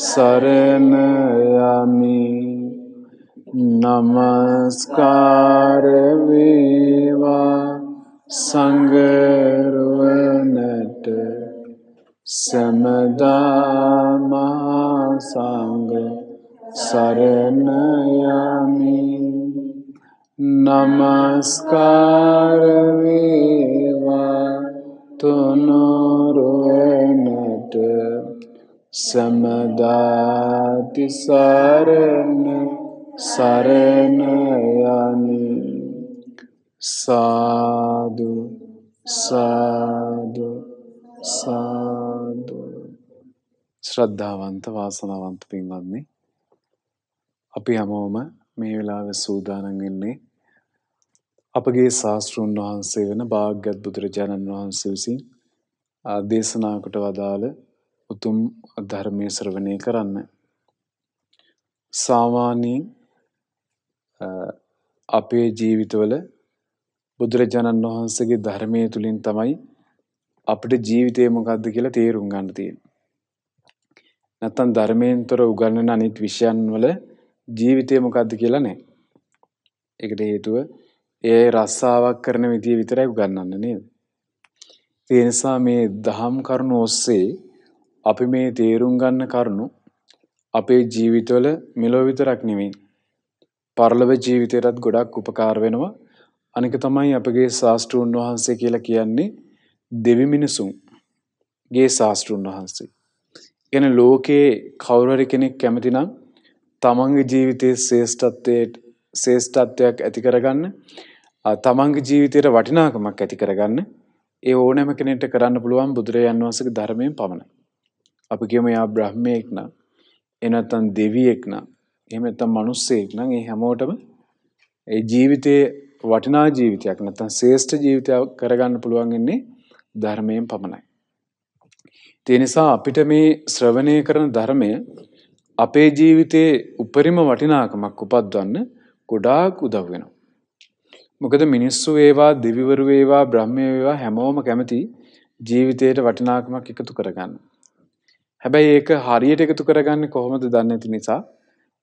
සරණ යමි নমස්කාර වේවා සංගරුවනට සමදා මහා සංඝ සරණ යමි নমස්කාර වේවා තුනුරු සමදාති සරණ සරණ යනි සාදු සාදු සාදු ශ්‍රද්ධාවන්ත වාසනාවන්ත පින්වත්නි අපි හැමෝම මේ වෙලාවේ සූදානම් වෙන්නේ අපගේ ශාස්ත්‍රුන් වහන්සේ වෙන භාග්‍යවත් බුදුරජාණන් වහන්සේ විසින් දේශනා කොට වදාළ උතුම් ධර්මය ශ්‍රවණය කරන්න. සාමාන්‍යයෙන් අපේ ජීවිතවල බුදුරජාණන් වහන්සේගේ ධර්මය තුළින් තමයි අපිට ජීවිතය මොකක්ද කියලා තේරුම් ගන්න තියෙන්නේ. නැත්තම් ධර්මයෙන් තොර උගන්වන අනිත් විෂයන් වල ජීවිතය මොකක්ද කියලා නැහැ. ඒකට හේතුව ඒ රස්සාවක් කරන විදිය විතරයි උගන්වන්නේ නේද? ඒ නිසා මේ දහම් කරුණු ඔස්සේ අපි මේ තේරුම් ගන්න කරුණු අපේ ජීවිතවල මෙලොව විතරක් නෙමෙයි පරලොව ජීවිතයටත් ගොඩක් උපකාර වෙනවා. අනික තමයි අපගේ ශාස්ත්‍රූන් වහන්සේ කියලා කියන්නේ දෙවි මිනිසුන් ගේ ශාස්ත්‍රූන් වහන්සේ. එන ලෝකයේ කවුරුහරි කෙනෙක් කැමති නම් තමන්ගේ ජීවිතයේ ශ්‍රේෂ්ඨත්වයට ශ්‍රේෂ්ඨත්වයක් ඇති කරගන්න තමන්ගේ ජීවිතයට වටිනාකමක් ඇති කරගන්න ඒ ඕනෑම කෙනෙක්ට කරන්න පුළුවන් බුදුරජාන් වහන්සේගේ ධර්මයෙන් පමණයි. අපි කියමු එයා බ්‍රහ්මයෙක් නම් එහෙම නැත්නම් දෙවියෙක් නම් එහෙම නැත්නම් මිනිස්සෙක් නම් ඒ හැමෝටම ඒ ජීවිතයේ වටිනා ජීවිතයක් නැත්නම් ශ්‍රේෂ්ඨ ජීවිතයක් කරගන්න පුළුවන් ඉන්නේ ධර්මයෙන් පමණයි. ඒ නිසා අපිට මේ ශ්‍රවණය කරන ධර්මය අපේ ජීවිතයේ උපරිම වටිනාකමක් උපද්දවන්න ගොඩාක් උදව් වෙනවා. මොකද මිනිස්සු වේවා දෙවිවරු වේවා බ්‍රහ්මයෝ වේවා හැමෝම කැමති ජීවිතයට වටිනාකමක් එකතු කරගන්න. හැබැයි ඒක හරියට එකතු කරගන්න කොහොමද දන්නේ නැති නිසා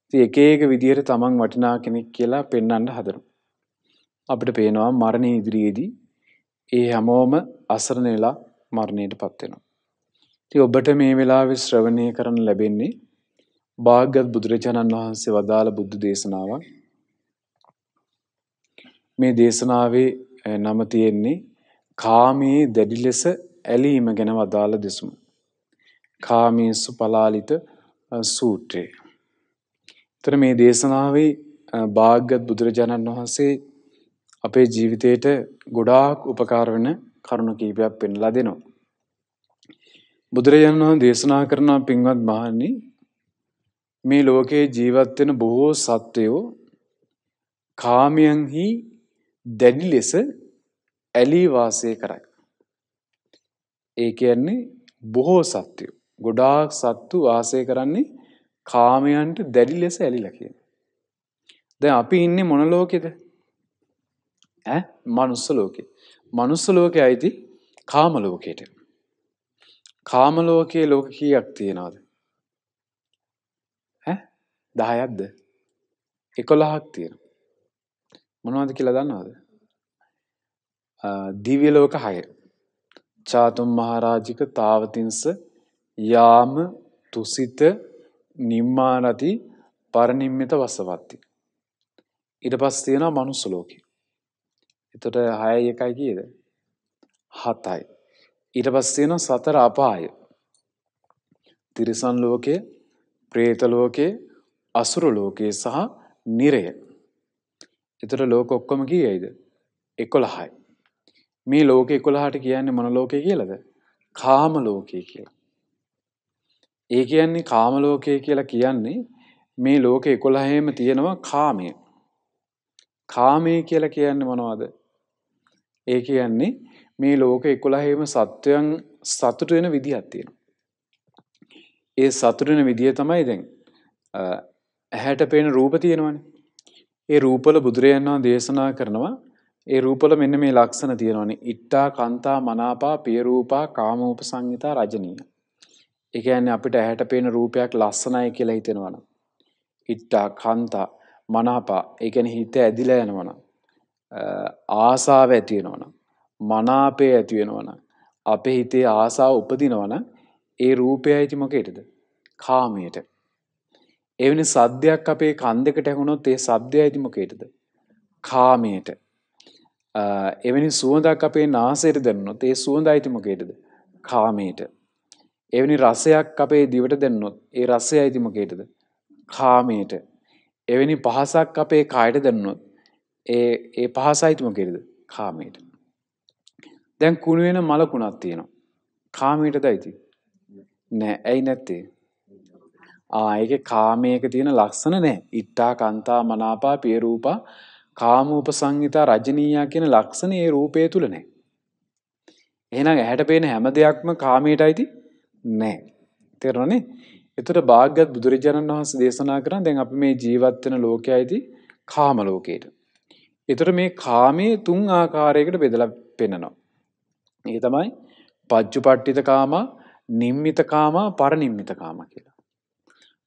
ඉතින් එක එක විදියට තමන් වටිනා කෙනෙක් කියලා පෙන්වන්න හදනවා. අපිට පේනවා මරණය ඉදිරියේදී ඒ හැමෝම අසරණ වෙලා මරණයටපත් වෙනවා. ඉතින් ඔබට මේ වෙලාවේ ශ්‍රවණය කරන්න ලැබෙන්නේ භාග්‍යවත් බුදුරජාණන් වහන්සේ වදාළ බුද්ධ දේශනාවක්. මේ දේශනාවේ නම තියෙන්නේ කාමයේ දැඩි ලෙස ඇලීම ගැන වදාළ දෙසුම. කාමේසු පලාලිත සූට්‍රයේ. තර මේ දේශනාවේ භාග්‍යත් බුදුරජාණන් වහන්සේ අපේ ජීවිතයට ගොඩාක් උපකාර වෙන කරුණු කීපයක් පෙන්ලා දෙනවා. බුදුරජාණන් වහන්සේ දේශනා කරන පින්වත් මහණනි මේ ලෝකේ ජීවත් වෙන බොහෝ සත්වයෝ කාමයන්හි දැඩි ලෙස ඇලී වාසය කරයි. ඒ කියන්නේ බොහෝ සත්වයෝ ගොඩාක් සත්තු වාසය කරන්නේ කාමයන්ට දැඩි ලෙස ඇලිලා කියන. දැන් අපි ඉන්නේ මොන ලෝකෙද? ඈ? මනුස්ස ලෝකේ. මනුස්ස ලෝකේ අයිති කාම ලෝකයට. කාම ලෝකයේ ලෝක කීයක් තියනවද? ඈ? 10ක්ද? 11ක් තියෙනවා. මොනවද කියලා දන්නවද? දිව්‍ය ලෝක 6. චාතුම් මහරජික තාවතින්ස යාම තුසිත නිම්මානති පරිනිම්මිත වසවත්ති. ඊට පස්සේ තියෙනවා මනුස්ස ලෝකෙ. එතකොට 6යි 1යි කීයද? 7යි. ඊට පස්සේ තියෙනවා සතර අපාය. තිරිසන් ලෝකේ, പ്രേත ලෝකේ, අසුර ලෝකේ සහ නිරය. එතකොට ලෝක ඔක්කොම කීයයිද? 11යි. මේ ලෝක 11ට කියන්නේ මොන ලෝකේ කියලාද? කාම ලෝකේ කියලා. ඒ කියන්නේ කාම ලෝකය කියලා කියන්නේ මේ ලෝකෙ 11ෙම තියෙනවා කාමය. කාමය කියලා කියන්නේ මොනවද? ඒ කියන්නේ මේ ලෝක 11ෙම සත්වයන් සතුට වෙන විදිහක් තියෙනවා. ඒ සතුට වෙන විදිය තමයි දැන් ඇහැට පේන රූප තියෙනවනේ. ඒ රූපවල බුදුරයන් වහන්සේ දේශනා කරනවා ඒ රූපවල මෙන්න මේ ලක්ෂණ තියෙනවනේ. ඉට්ටා, කන්තා, මනාපා, පිය රූපා, කාමෝපසංගිතා, රජනීය. ඒ කියන්නේ අපිට ඇහැට පේන රූපයක් ලස්සනයි කියලා හිතෙනවා නම් හිට්ටා කන්තා මනාපා ඒ කියන්නේ හිත ඇදිලා යනවා නම් ආසාව ඇති වෙනවා නම් මනාපය ඇති වෙනවා නම් අපේ හිතේ ආසාව උපදිනවා නම් ඒ රූපයයි මොකේටද කාමයට එවැනි සද්දයක් අපේ කන් දෙකට ඇහුනොත් ඒ සද්දයයි මොකේටද කාමයට එවැනි සුවඳක් අපේ නාසයට දැනුනොත් ඒ සුවඳයි මොකේටද කාමයට එවැනි රසයක් අපේ දිවට දැන්නොත් ඒ රස්සය අයිතිමකේටද කාමයට එවැනි පහසක් අපේ කායට දැන්නොත් ඒ ඒ පහස අයිතිමකෙරද කාමයට දැන් කුණුවෙන මලකුණක් තියෙනවා කාමයට දයිති නෑ ඇයි නැත්තේ ආයක කාමයක තියෙන ලක්සන නෑ ඉට්ටා කන්තා මනාපා පියරූපා කාමූප සංහිතා රජනීයා කියන ලක්ෂණ ඒ රූපය තුළ නෑ එහෙනම් ඇහැට පේන හැම දෙයක්ම කාමයට අයිති නැහැ. තේරෙනවනේ? එතකොට භාග්‍යවත් බුදුරජාණන් වහන්සේ දේශනා කරන දැන් අපි මේ ජීවත් වෙන ලෝකයයිදී කාම ලෝකයට. එතකොට මේ කාමයේ තුන් ආකාරයකට බෙදලා පෙන්නනවා. ඒක තමයි පච්චුපට්ඨිත කාමා, නිම්මිත කාමා, පරිනිම්මිත කාමා කියලා.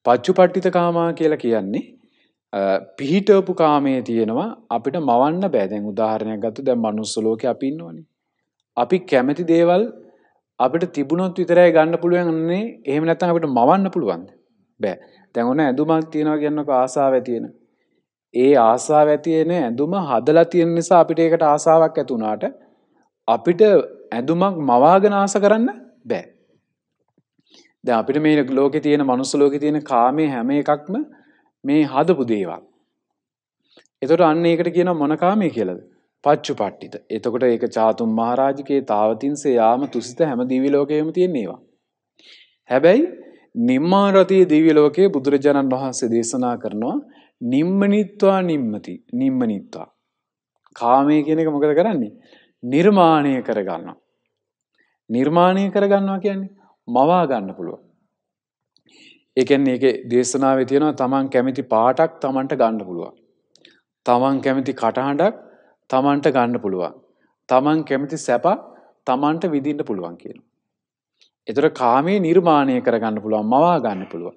පච්චුපට්ඨිත කාමා කියලා කියන්නේ පිහිටවපු කාමයේ තියෙනවා අපිට මවන්න බෑ. දැන් උදාහරණයක් ගත්තොත් දැන් manuss ලෝකේ අපි ඉන්නවනේ. අපි කැමති දේවල් අපිට තිබුණොත් විතරයි ගන්න පුළුවන්න්නේ එහෙම නැතන් අපට මවන්න පුළුවන්ද බෑ තැඟුණ ඇඳුමක් තියෙනවා කියන්නක ආසාාව තියෙන ඒ ආසා ඇතියෙන ඇඳුම හදලා තියෙන නිසා අපිට ඒකට ආසාාවක් ඇතුනාට අපිට ඇඳුමක් මවාගෙන ආස කරන්න බෑ ද අපිට මේ ලෝකෙ තියෙන මනුස්ස ලෝකෙ තියෙන කාමය හැම එකක්ම මේ හදපු දේවල් එතොට අන්න ඒකට කියන මොනකාමය කියලද පච්චු පට්ටිත. එතකොට ඒක චාතුම් මහරාජිකේ තාවතින්සේ යාම තුසිත හැම දිවිලෝකයම තියෙන්නේවා. හැබැයි නිම්මාරතයේ දිවිලෝකයේ බුදුරජාණන් වහන්සේ දේශනා කරනවා නිම්මනිත්වා නිම්මති නිම්මනිත්වා. කාමය කියන එක මොකද කරන්නේ. නිර්මාණය කරගන්නවා. නිර්මාණය කරගන්නවා කියන්නේ මවා ගන්න පුළුව. එකන් ඒ දේශනාව තියෙනවා තමන් කැමිති පාටක් තමන්ට ගණ්ඩ පුළුව. තමන් කැමිති කටහඬක් තමන්ට ගන්න පුළුවන්. තමන් කැමති සැප තමන්ට විදින්න පුළුවන් කියන. එතර කාමේ නිර්මාණය කරගන්න පුළුවන් මවා ගන්න පුළුවන්.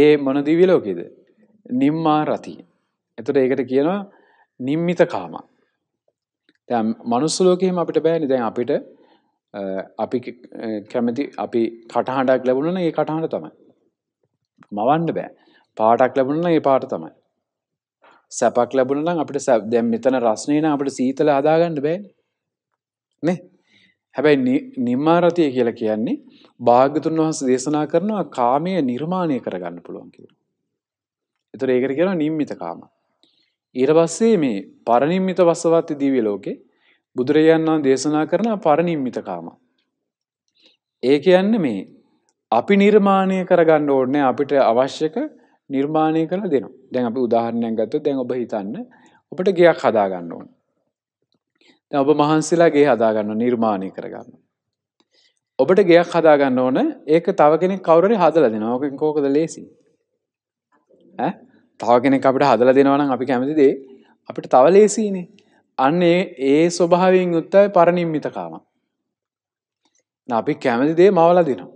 ඒ මොනදිවිලෝකෙද. නිම්මා රතිය. එතට ඒකට කියනවා නිම්මිත කාම. දැ මනුස්සලෝකයම අපිට බෑනි දැන් අපිට අපි කැමති අපි කටහඬක් ලැබුණන ඒ කටහඬ තමයි. මවන්න බෑ පාටක් ලැබුණන ඒ පාට තමයි. සැපක් ලැබුණ නම් අපිට දැම් මෙතන රස්නය නම් අපට සීතල හදාගන්න බෑන නේ හැබැයි නිම්මාරතිය කියලා කියන්නේ භාගතුන් වහස දේශනා කරනවා කාමය නිර්මාණය කරගන්න පුළුවන් කිය. එතුර ඒකට කියෙන නිම්මිත කාම. ඊට පස්සේ මේ පරනිම්මිත වසවත්ති දීවි ලෝකේ බුදුරජාණන් දේශනා කරන පරනිම්මිත කාම. ඒ කියන්න මේ අපි නිර්මාණය කරගන්න ඕනේ අපිට අවශ්‍යක නිර්මාණය කරලා දෙනවා. දැන් අපි උදාහරණයක් ගත්තොත් දැන් ඔබ හිතන්න ඔබට ගෙයක් හදා ගන්න ඕන. දැන් ඔබ මහන්සිලා ගේ හදා ගන්න නිර්මාණය කර ගන්න. ඔබට ගෙයක් හදා ගන්න ඕන. ඒක තව කෙනෙක් කවුරු හරි හදලා දෙනවා. ඕකෙන් කෝකද ලේසි? ඈ? තව කෙනෙක් අපිට හදලා දෙනවා නම් අපි කැමති දේ අපිට තව ලේසියිනේ. අන්න ඒ ස්වභාවයෙන් යුක්තයි පරිනිම්මිතකාම. අපි කැමති දේ මවලා දෙනවා.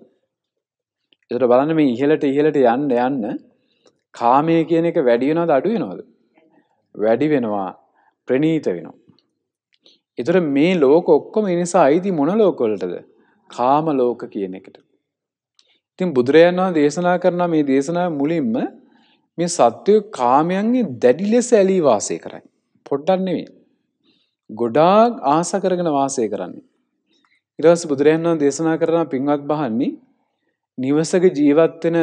ඒතර බලන්න මේ ඉහළට ඉහළට යන්න යන්න කාමය කියන එක වැඩි වෙනවද අඩු වෙනවද? වැඩි වෙනවා. ප්‍රණීත වෙනවා. ඒතර මේ ලෝක ඔක්කොම ඒ නිසා අයිති මොන ලෝකවලටද? කාම ලෝක කියන එකට. ඉතින් බුදුරජාණන් වහන්සේ දේශනා කරන මේ දේශනාව මුලින්ම මේ සත්‍ය කාමයන්ගේ දැඩි ලෙස ඇලී වාසය කරයි. පොඩ්ඩක් නෙවෙයි. ගොඩාක් ආස කරගෙන වාසය කරන්නේ. ඊට පස්සේ බුදුරජාණන් වහන්සේ දේශනා කරන පින්වත් බහන්නේ නිවසක ජීවත් වෙන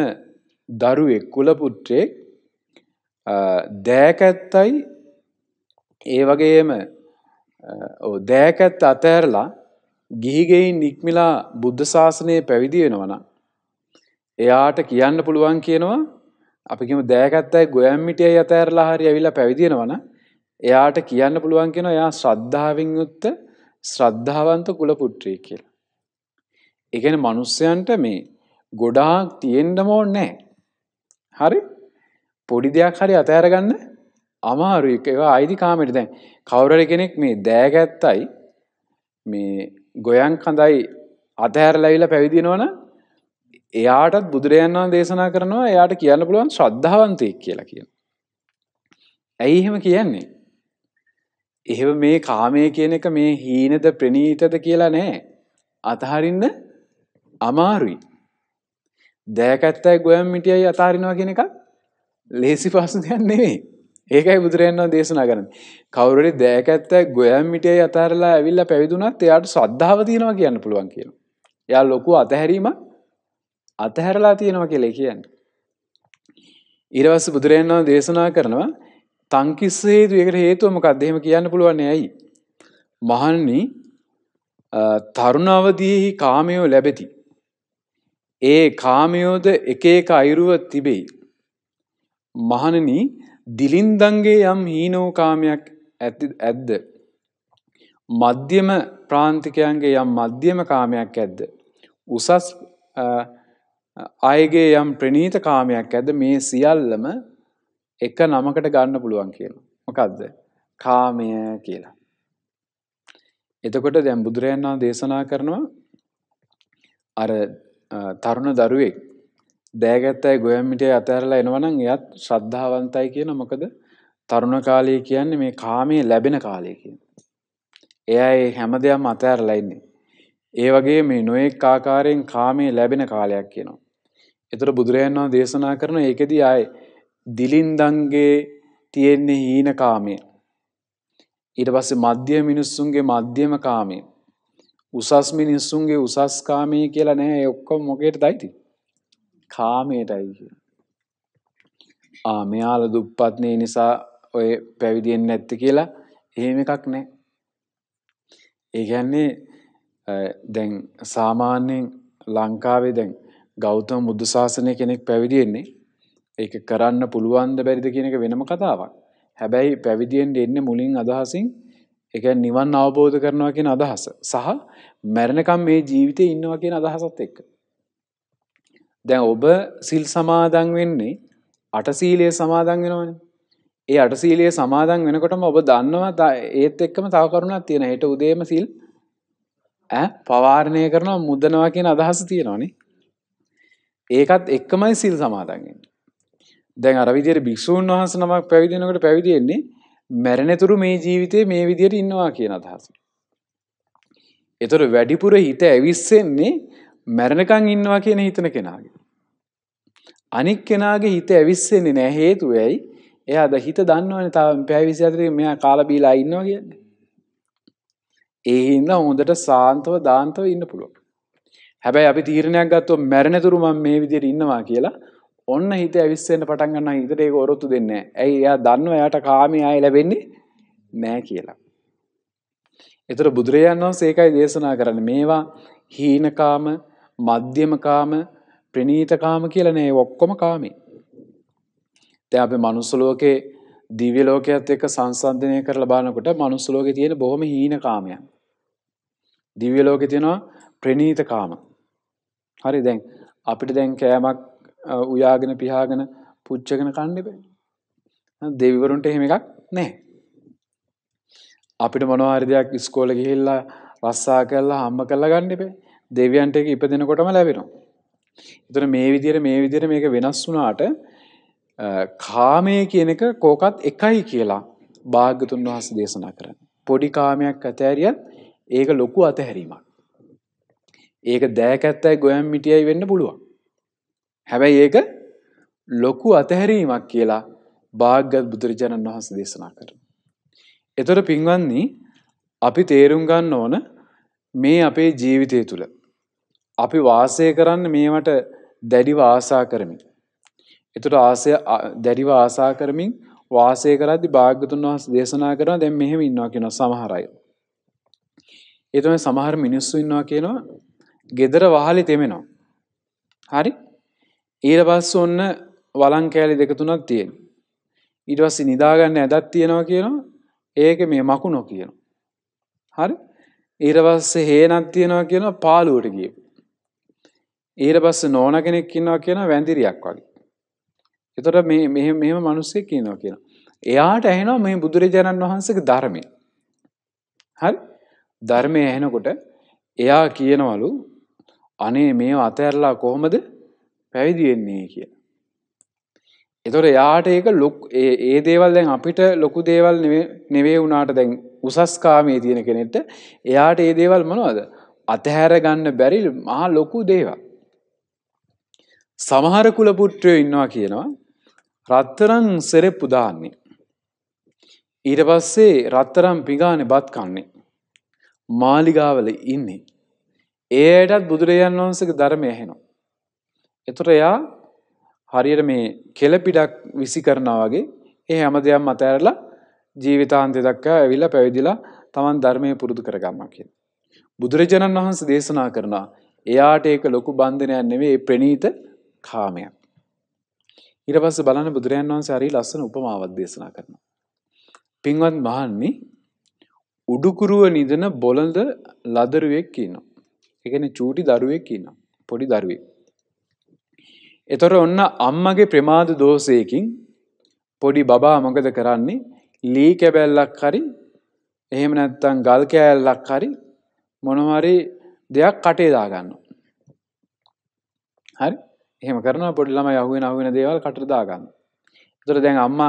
දරුවෙක් කුලපුත්‍රයෙක් දෑකැත්තයි ඒ වගේම දෑකැත් අතෑරලා ගිහිගෙයින් ඉක්මිලා බුද්ධ ශාසනය පැවිදි වෙනවන. එයාට කියන්න පුළුවන් කියනවා අපිම දෑකත්තයි ගොයම්මිටිය අතෑරලා හරි ඇවිලා පැවිදිෙනවන එයාට කියන්න පුළුවන් කියෙන එයා ශ්‍රද්ධාවෙන් යුත්ත ශ්‍රද්ධාවන්ත කුලපුට්‍රී කියලා. එකන මනුස්්‍යයන්ට මේ ගොඩාක් තියෙන්ඩමෝ නෑ හරි පොඩි දෙයක් හරි අතෑරගන්න අමාරු ඒවා අයිති කාමට දැන් කවුරර කෙනෙක් මේ දෑගැත්තයි මේ ගොයන් කඳයි අතහැර ලැවිල පැවිදිනවන එයාටත් බුදුරයන් වන් දේශනා කරනවා එයාට කියන්න පුළුවන් ශ්‍රද්ධාවන්තයෙක් කියලා කියන. ඇයි එහෙම කියන්නේ. එහෙම මේ කාමය කියන එක මේ හීනද ප්‍රනීතද කියලා නෑ අතහරින්න අමාරුයි දෑකැත්තයි ගොයම් මිටියයි අතාරිනවා කියන එක ලේසි පස්සු දෙයක් නෙවෙයි. ඒකයි බුදුරයන්ව දේශනා කරන්න. කවුරට දෑකැත්තයි ගොයම් මිටියයි අතාරලා ඇවිල්ල පැවිදුනත් එයාට සද්ධාව තියෙනවා කියන්න පුළුවන් කියන. යා ලොකු අතහැරීම අතහැරලා තියෙනවා කියලේ කියන්න. ඉරවස්ස බුදුරයන්ව දේශනා කරනවා තංකිස්ස හේතු එකට හේතුවමකක් දෙහෙම කියන්න පුළුවන් ඇයි. මහන්නේ තරුණාවදීහි කාමයෝ ලැබෙති. ඒ කාමයෝද එක එක අයුරුව තිබෙයි. මහණෙන දිලින්දන්ගේ යම් හීනෝකාමයක් ඇද්ද. මධ්‍යම ප්‍රාන්තිකයන්ගේ යම් මධ්‍යම කාමයක් ඇද්ද. උසස් අයගේ යම් ප්‍රනීත කාමයක් ඇද මේ සියල්ලම එක නමකට ගන්න පුළුවන් කියන. මොකක්ද කාමය කියලා. එතකොට දැම් බුදුරයන්නා දේශනා කරනවා අර තරුණ දරුවෙක් දෑගැත්තයි ගොයම්මිටේ අතඇරලා එනවනම් එයත් ශ්‍රද්ධාවන්තයි කියන මොකද තරුණ කාලය කියන්නේ මේ කාමය ලැබෙන කාලය කියන. එයා ඒ හැම දෙයක් අතඇරලා ඉන්නේ. ඒ වගේ මේ නොයෙක් ආකාරයෙන් කාමයේ ලැබෙන කාලයක් කියනවා. එතකොට බුදුරජාණන් වහන්සේ දේශනා කරන ඒකෙදී ආයේ දිලින්දන්ගේ තියෙන්නේ හීන කාමය. ඊට පස්සේ මධ්‍ය මිනිස්සුන්ගේ මධ්‍යම කාමය. උසස් මිනිස්සුන්ගේ උසස් කාමී කියලා නැහැ ඒ ඔක්කොම මොකේටදයි තියෙන්නේ කාමයටයි කියලා ආ මෙයාල දුප්පත්නේ නිසා ඔය පැවිදිෙන් නැත්ති කියලා එහෙම එකක් නෑ ඒගැන්නේ දැන් සාමාන්‍යයෙන් ලංකාවේ දැන් ගෞතම බුද්ධ ශාසනය කෙනෙක් පැවිදිෙන්නේ ඒක කරන්න පුළුවන්ද බැරිද කියන එක වෙනම කතාවක්. හැබැයි පැවිදිෙන් එන්න මුලින් අදහසින් එක නිවන් අවබෝධ කරනවා කියෙන අදහස සහ මැරණකම් මේ ජීවිතය ඉන්නවා කියෙන අදහසත් එක්ක. දැන් ඔබ සිල් සමාදන් වෙන්නේ අටසීලය සමාදන් වෙනවන ඒ අටසීලයේ සමාදන් වෙනකොටම ඔබ දන්නවා ඒත් එක්කම තව කරුණක් තියෙන හෙට උදේම සිල් පවාරණය කරනවා මුදනවා කියන අදහස තියෙනවානේ ඒකත් එක්කමයි සිල් සමාදන්ගෙන් දැන් අරවිදියට භික්ෂූන් වහන්ස නමක් පැවිදිෙනකට පැවිදිෙන්නේ මැරෙනතුරු මේ ජීවිතේ මේ විදියට ඉන්නවා කියන අදහස. එතොට වැඩිපුර හිත ඇවිස්සෙන්නේ මැරණකං ඉන්නවා කියන හිතන කෙනාගේ. අනික් කෙනාගේ හිත ඇවිස්සෙන්නේ නෑ හේතුව ඇයි එයාද හිත දන්නවන තාව පැවිසි අතරේ මෙයා කාලබීලා ඉන්නවා කියන්න. ඒහින්ද හොඳට සාන්තව දාන්තව ඉන්න පුළුව. හැබැයි අපි තීරණයක් ගත්තුව මැරණතුරුමන් මේ විදියට ඉන්නවා කියලා ඔන්න හිත ඇවිස්සෙන්ට පටන් ගන්න හිතට ඒක ඔරොත්තු දෙන්න ඇයි එයා දන්න එයට කාමය අය ලැබෙන්නේ නෑ කියලා. එතර බුදුරජාන් වහන්සේ ඒකයි දේශනා කරන්න මේවා හීනකාම මධ්‍යමකාම ප්‍රනීතකාම කියලා නෑ ඔක්කොම කාමේ. තැ අපේ මනුස්සලෝකේ දිව්‍ය ලෝකයක්ත් එක්ක සංසන්ධනය කරලා බානකොට මනුස්සලෝක තියෙන බොහොම හීනකාමයන්. දිව්‍ය ලෝකෙ තියෙනවා ප්‍රනීතකාම. හරි දැන් අපිට දැන් කෑමක් උයාගෙන පිහාගෙන පුච්චගෙන කණ්ඩිපේ. දෙවිවරුන්ට එහෙම එකක් නෑ. අපිට මොනවාරිදයක් ස්කෝල ගිහිල්ලා රස්සා කල්ලා හම්ම කල්ලා ගණ්ඩිපේ දෙවියන්ට එක ඉප දෙනකොටම ලැබෙනවා. එතන මේ විදිර මේ විදිර මේක වෙනස් වුනාට කාමය කියන එක කෝකත් එකයි කියලා භාග්‍යතුන් වහස දේශනා කරන්න. පොඩි කාමයක් ඇතෑරියත් ඒක ලොකු අතහැරීමක්. ඒක දෑකැත්තයි ගොයම් මිටියයි වෙන්න පුළුවන්. හැබැයි ඒක ලොකු අතහැරීමක් කියලා භාග්‍යවත් බුදුරජාණන් වහන්සේ දේශනා කරනවා. එතකොට පින්වත්නි අපි තේරුම් ගන්න ඕන මේ අපේ ජීවිතය තුළ අපි වාසය කරන්න මේවට දැඩිව ආසා කරමින්. එතකොට ආසය දැඩිව ආසා කරමින් වාසය කරද්දී භාග්‍යතුන් වහන්සේ දේශනා කරනවා දැන් මෙහෙම ඉන්නවා කියනවා සමහර අය. ඒ තමයි සමහර මිනිස්සු ඉන්නවා කියනවා gedara වහලේ තෙමෙනවා. හරි? ඊට පස්ස ඔන්න වලං කෑලි දෙක තුනක් තියෙන. ඉටවස්ස නිදාගන්න ඇදත් තියෙනවා කියනවා ඒක මේ මකු නො කියන. හරි ඊරවස්සේ හේනත් තියෙනවා කියන පාලුවට ගිය. ඊට පස්ස නෝන කෙනෙක් ඉන්නවා කියන වැදිරියක් වගේ. එතොට මේ මෙ මෙම මනුස්සේ කියනවා කියන. එයාට ඇහෙනවා මේ බුදුරජාණන් වහන්සක ධර්මය. හරි ධර්මය ඇහෙනකොට එයා කියනවලු අනේ මේ අතඇරලා කොහොමද පැවිදි වෙන්නේ කියලා. එතකොට එයාට ඒක ලොක් ඒ දේවල් දැන් අපිට ලොකු දේවල් නෙවේ වුණාට දැන් උසස්කාමයේ තියෙන කෙනෙට එයාට ඒ දේවල් මොනවද අතහැර ගන්න බැරි මහා ලොකු දේවල්. සමහර කුලපුට්ටයෝ ඉන්නවා කියනවා රත්තරන් සෙරෙප්පු දාන්නේ. ඊට පස්සේ රත්තරම් පිගානේ බත් කන්නේ. මාලිගාවල ඉන්නේ. ඒයටත් බුදුරජාන් වහන්සේගේ ධර්මය ඇහෙනවා. එතොට එයා හරියට මේ කෙලපිඩක් විසි කරනා වගේ ඒ හැම දෙයක් මතඇරලා ජීවිතාන්තය දක්කා ඇවිල්ල පැවිදිලා තමන් ධර්මය පුරුදු කරගම්මක් කිය. බුදුරජාණන් වහන්ස දේශනා කරනා එයාට ඒක ලොකු බන්ධනයක් නෙවේ ප්‍රනීත කාමයක්. ඉර පස්ස බලන බුදුරජන් වහන්ස හරි ලස්සන උපමාවත් දේශනා කරනවා. පින්වත් මහන්නේ උඩුකුරුව නිදන බොලඳ ලදරුවෙක් කියනවා. එකන චූටි දරුවෙක් කියන්නම් පොඩි දරුවෙක්. එතොර ඔන්න අම්මගේ ප්‍රමාද දෝසයකින් පොඩි බබා මොකද කරන්නේ ලී කැබැල්ලක් හරි එහෙම නැත්තං ගල් කෑල්ලක් හරි මොනහරි දෙයක් කටේදාගන්න. හරි එහෙම කරන පොඩිලම යහුවෙන අහුවෙන දේවල් කටරදාගන්න. තොර දැන් අම්ම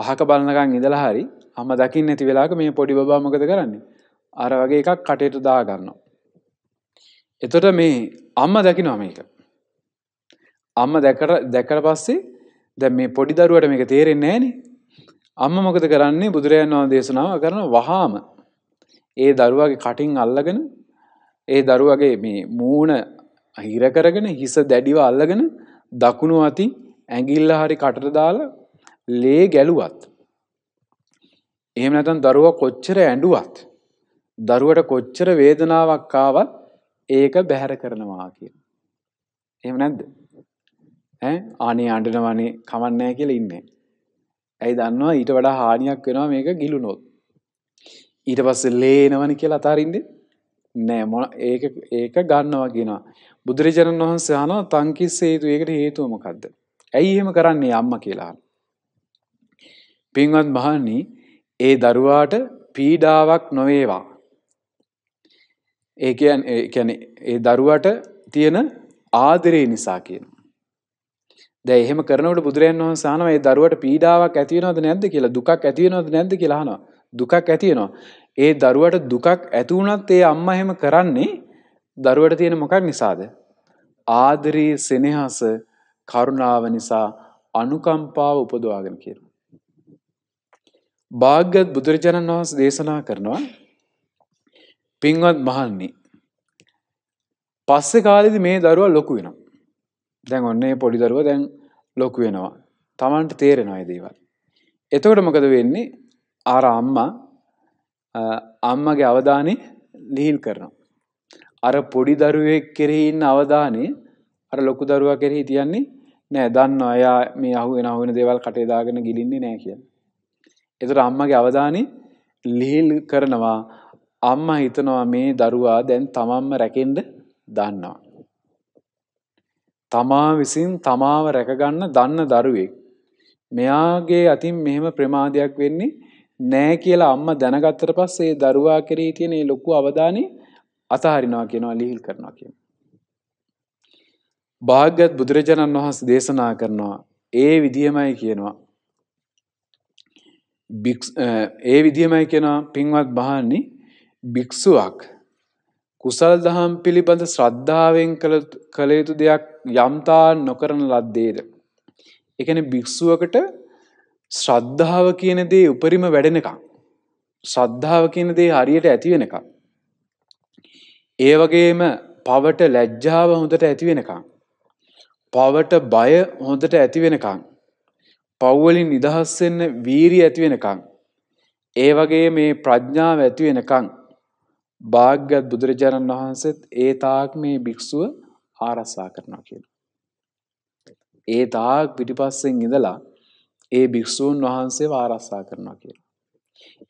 අහක බලන්නකං ඉඳලා හරි අම දකිින් නැති වෙලාක මේ පොඩි බාමකද කරන්නේ අර වගේ එකක් කටේට දාගන්නවා. එතොට මේ අම්ම දකි නොමේක අම්ම දැකට දැකට පස්සේ දැ මේ පොඩිදරුවට මේක තේරෙන්නේ ෑන අම්ම මොකද කරන්නේ බුදුරයන් වවා දේශනාව කරන වහාම ඒ දරුවගේ කටින් අල්ලගෙන ඒ දරුවගේ මේ මූුණ හිර කරගෙන හිස දැඩිව අල්ලගෙන දකුණු අති ඇගිල්ල හරි කටට දාල ලේ ගැලුවත්. එහෙම නැතන් දරුව කොච්චර ඇඩුවත්. දරුවට කොච්චර වේදනාවක්කාවත් ඒක බැහැර කරනවා කිය. එහෙම නැද්ද. ඈ අනේ අඬනවනේ කමන්නේ කියලා ඉන්නේ. ඇයි දන්නවා ඊට වඩා හානියක් වෙනවා මේක ගිලුනොත්. ඊට පස්සේ ලේනවනේ කියලා අතාරින්නේ නෑ මොන ඒක ඒක ගන්නවා කියනවා. බුදුරජාණන් වහන්සේ අහනවා තංකිස්ස හේතු ඒකට හේතුව මොකද්ද? ඇයි එහෙම කරන්නේ අම්මා කියලා. පින්වත් මහණනි ඒ දරුවාට පීඩාවක් නොවේවා. ඒ කියන්නේ ඒ දරුවට තියෙන ආදරේ නිසා කියනවා. දැන් එහෙම කරනකොට බුදුරයන් වහන්සේ අහනවා ඒ දරුවට පීඩාවක් ඇති වෙනවද නැද්ද කියලා දුකක් ඇති වෙනවද නැද්ද කියලා අහනවා දුකක් ඇති වෙනවා ඒ දරුවට දුකක් ඇති වුණත් ඒ අම්මා එහෙම කරන්නේ දරුවට තියෙන මොකක් නිසාද ආදරේ සෙනෙහස කරුණාව නිසා අනුකම්පාව උපදවාගෙන කියලා භාග්‍යවත් බුදුරජාණන් වහන්සේ දේශනා කරනවා පින්වත් මහන්නේ පස්සේ කාලෙදි මේ දරුවා ලොකු වෙනවා දැන් ඔන්නේ පොඩිදරුව දැන් ලොකු වෙනවා. තමන්ට තේරෙනවා දේවල්. එතකොට මොකද වෙන්නේ ආර අම්මා අම්මගේ අවධානය ලිහිල් කරනවා. අර පොඩි දරුවෙක් කෙරෙහින්න අවධානය අර ලොකු දරුවා කෙරෙහි තියන්නේ නෑ දන්න අයා මේ අහු වෙන අහුවෙන දේවල් කටේදාගෙන ගිලින්නේ නෑ කිය. එතට අම්මගේ අවධානය ලිහිල් කරනවා අම්මා හිතනවා මේ දරුවා දැන් තමන්ම රැකෙන්ඩ දන්නවා. තමා විසින් තමාව රැකගන්න දන්න දරුවෙක්. මෙයාගේ අතින් මෙහෙම ප්‍රමාදයක් වෙන්නේ නෑ කියලා අම්ම දැනගත්තට පස් ඒ දරුවා කරේ තියෙන ලොකු අවධානය අතහරිනා කියෙනවා ලිහිල් කරනවා කිය. භාග්‍යත් බුදුරජාණන් වහන්ස දේශනා කරනවා ඒ විදිහමයි කියනවා. ඒ විදිහමයි කෙනා පින්වත් බහන්නේ භික්‍ෂුවක් කුසල් දහම් පිළිබඳ ශ්‍රද්ධාවෙන් කළ යුතු දෙයක් යම්තා නොකරන ලද්දේද. එකන භික්‍ෂුවකට ශ්‍රද්ධාව කියන දේ උපරිම වැඩෙනකං. ශ්‍රද්ධාව කියන දේ හරියට ඇතිවෙනක. ඒ වගේම පවට ලැජ්ජාව හොඳට ඇතිවෙනකං. පවට බය හොඳට ඇතිවෙනකං. පව්වලින් නිදහස්සෙන්න වීරී ඇතිවෙනකං. ඒ වගේ මේ ප්‍රඥාව ඇතිවෙනකං. භාග්‍යත් බුදුරජාණන් වහන්සේත් ඒ තාක් මේ භික්‍ෂුව ආරස්සා කරනවා කියලා. ඒ තාක් පිටිපස්සෙන් ඉඳලා ඒ භික්ෂූන් වහන්සේව ආරස්සා කරනවා කියලා.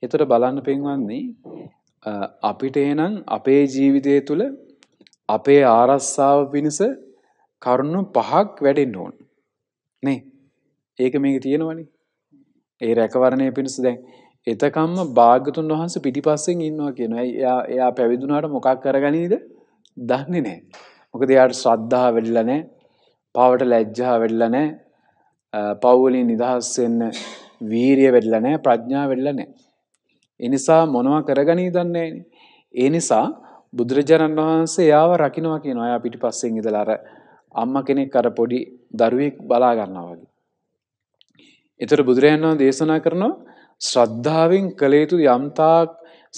එතකොට බලන්න පින්වත්නි අපිට එහෙනම් අපේ ජීවිතය තුළ අපේ ආරස්සාව පිණිස කරුණු පහක් වැඩෙන්න ඕන. නේ? ඒක මේකේ තියෙනවනේ. ඒ රැකවරණය පිණිස දැන් එතකම්ම භාග්‍යතුන් වහන්සේ පිටිපස්සෙන් ඉන්නවා කියනවා. එයා එයා පැවිදුනාට මොකක් කරගනීද? දන්නේ නැහැ. මොකද එයාට ශ්‍රද්ධාව වැඩිලා නැහැ. පාවට ලැජ්ජාව වැඩිලා නැහැ. පව් වලින් නිදහස් වෙන්න වීරිය වැඩිලා නැහැ. ප්‍රඥාව වැඩිලා නැහැ. ඒ නිසා මොනවා කරගනී දන්නේ ඒ නිසා බුදුරජාණන් වහන්සේ යාව රකින්නවා කියනවා. එයා පිටිපස්සෙන් ඉඳලා අර අම්මා කෙනෙක් අර පොඩි දරුවෙක් බලා ගන්නවා වගේ. ඒතර බුදුරජාණන් වහන්සේ දේශනා කරනවා ශ්‍රද්ධාවෙන් කළ යුතු යම්තාක්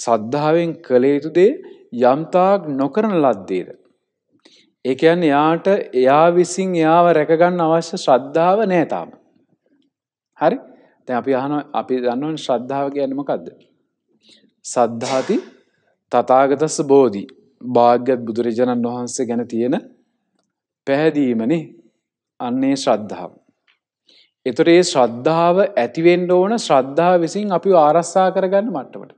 සද්ධාවෙන් කළ යුතු දේ යම්තාක් නොකරන ලද්දේද ඒ කියන්නේ එයාට එයා විසින් එයාව රැකගන්න අවශ්‍ය ශ්‍රද්ධාව නෑ තාම. හරි? දැන් අපි අහන අපි දන්නවනේ ශ්‍රද්ධාව කියන්නේ මොකද්ද? සද්ධාති තථාගතස්ස බෝධි. භාග්‍යවත් බුදුරජාණන් වහන්සේ ගැන තියෙන පැහැදීමනේ අන්නේ ශ්‍රද්ධාව. ඒතර ඒ ශ්‍රද්ධාව ඇති වෙන්න ඕන ශ්‍රද්ධාව විසින් අපිව ආරස්සා කරගන්න මට්ටමට.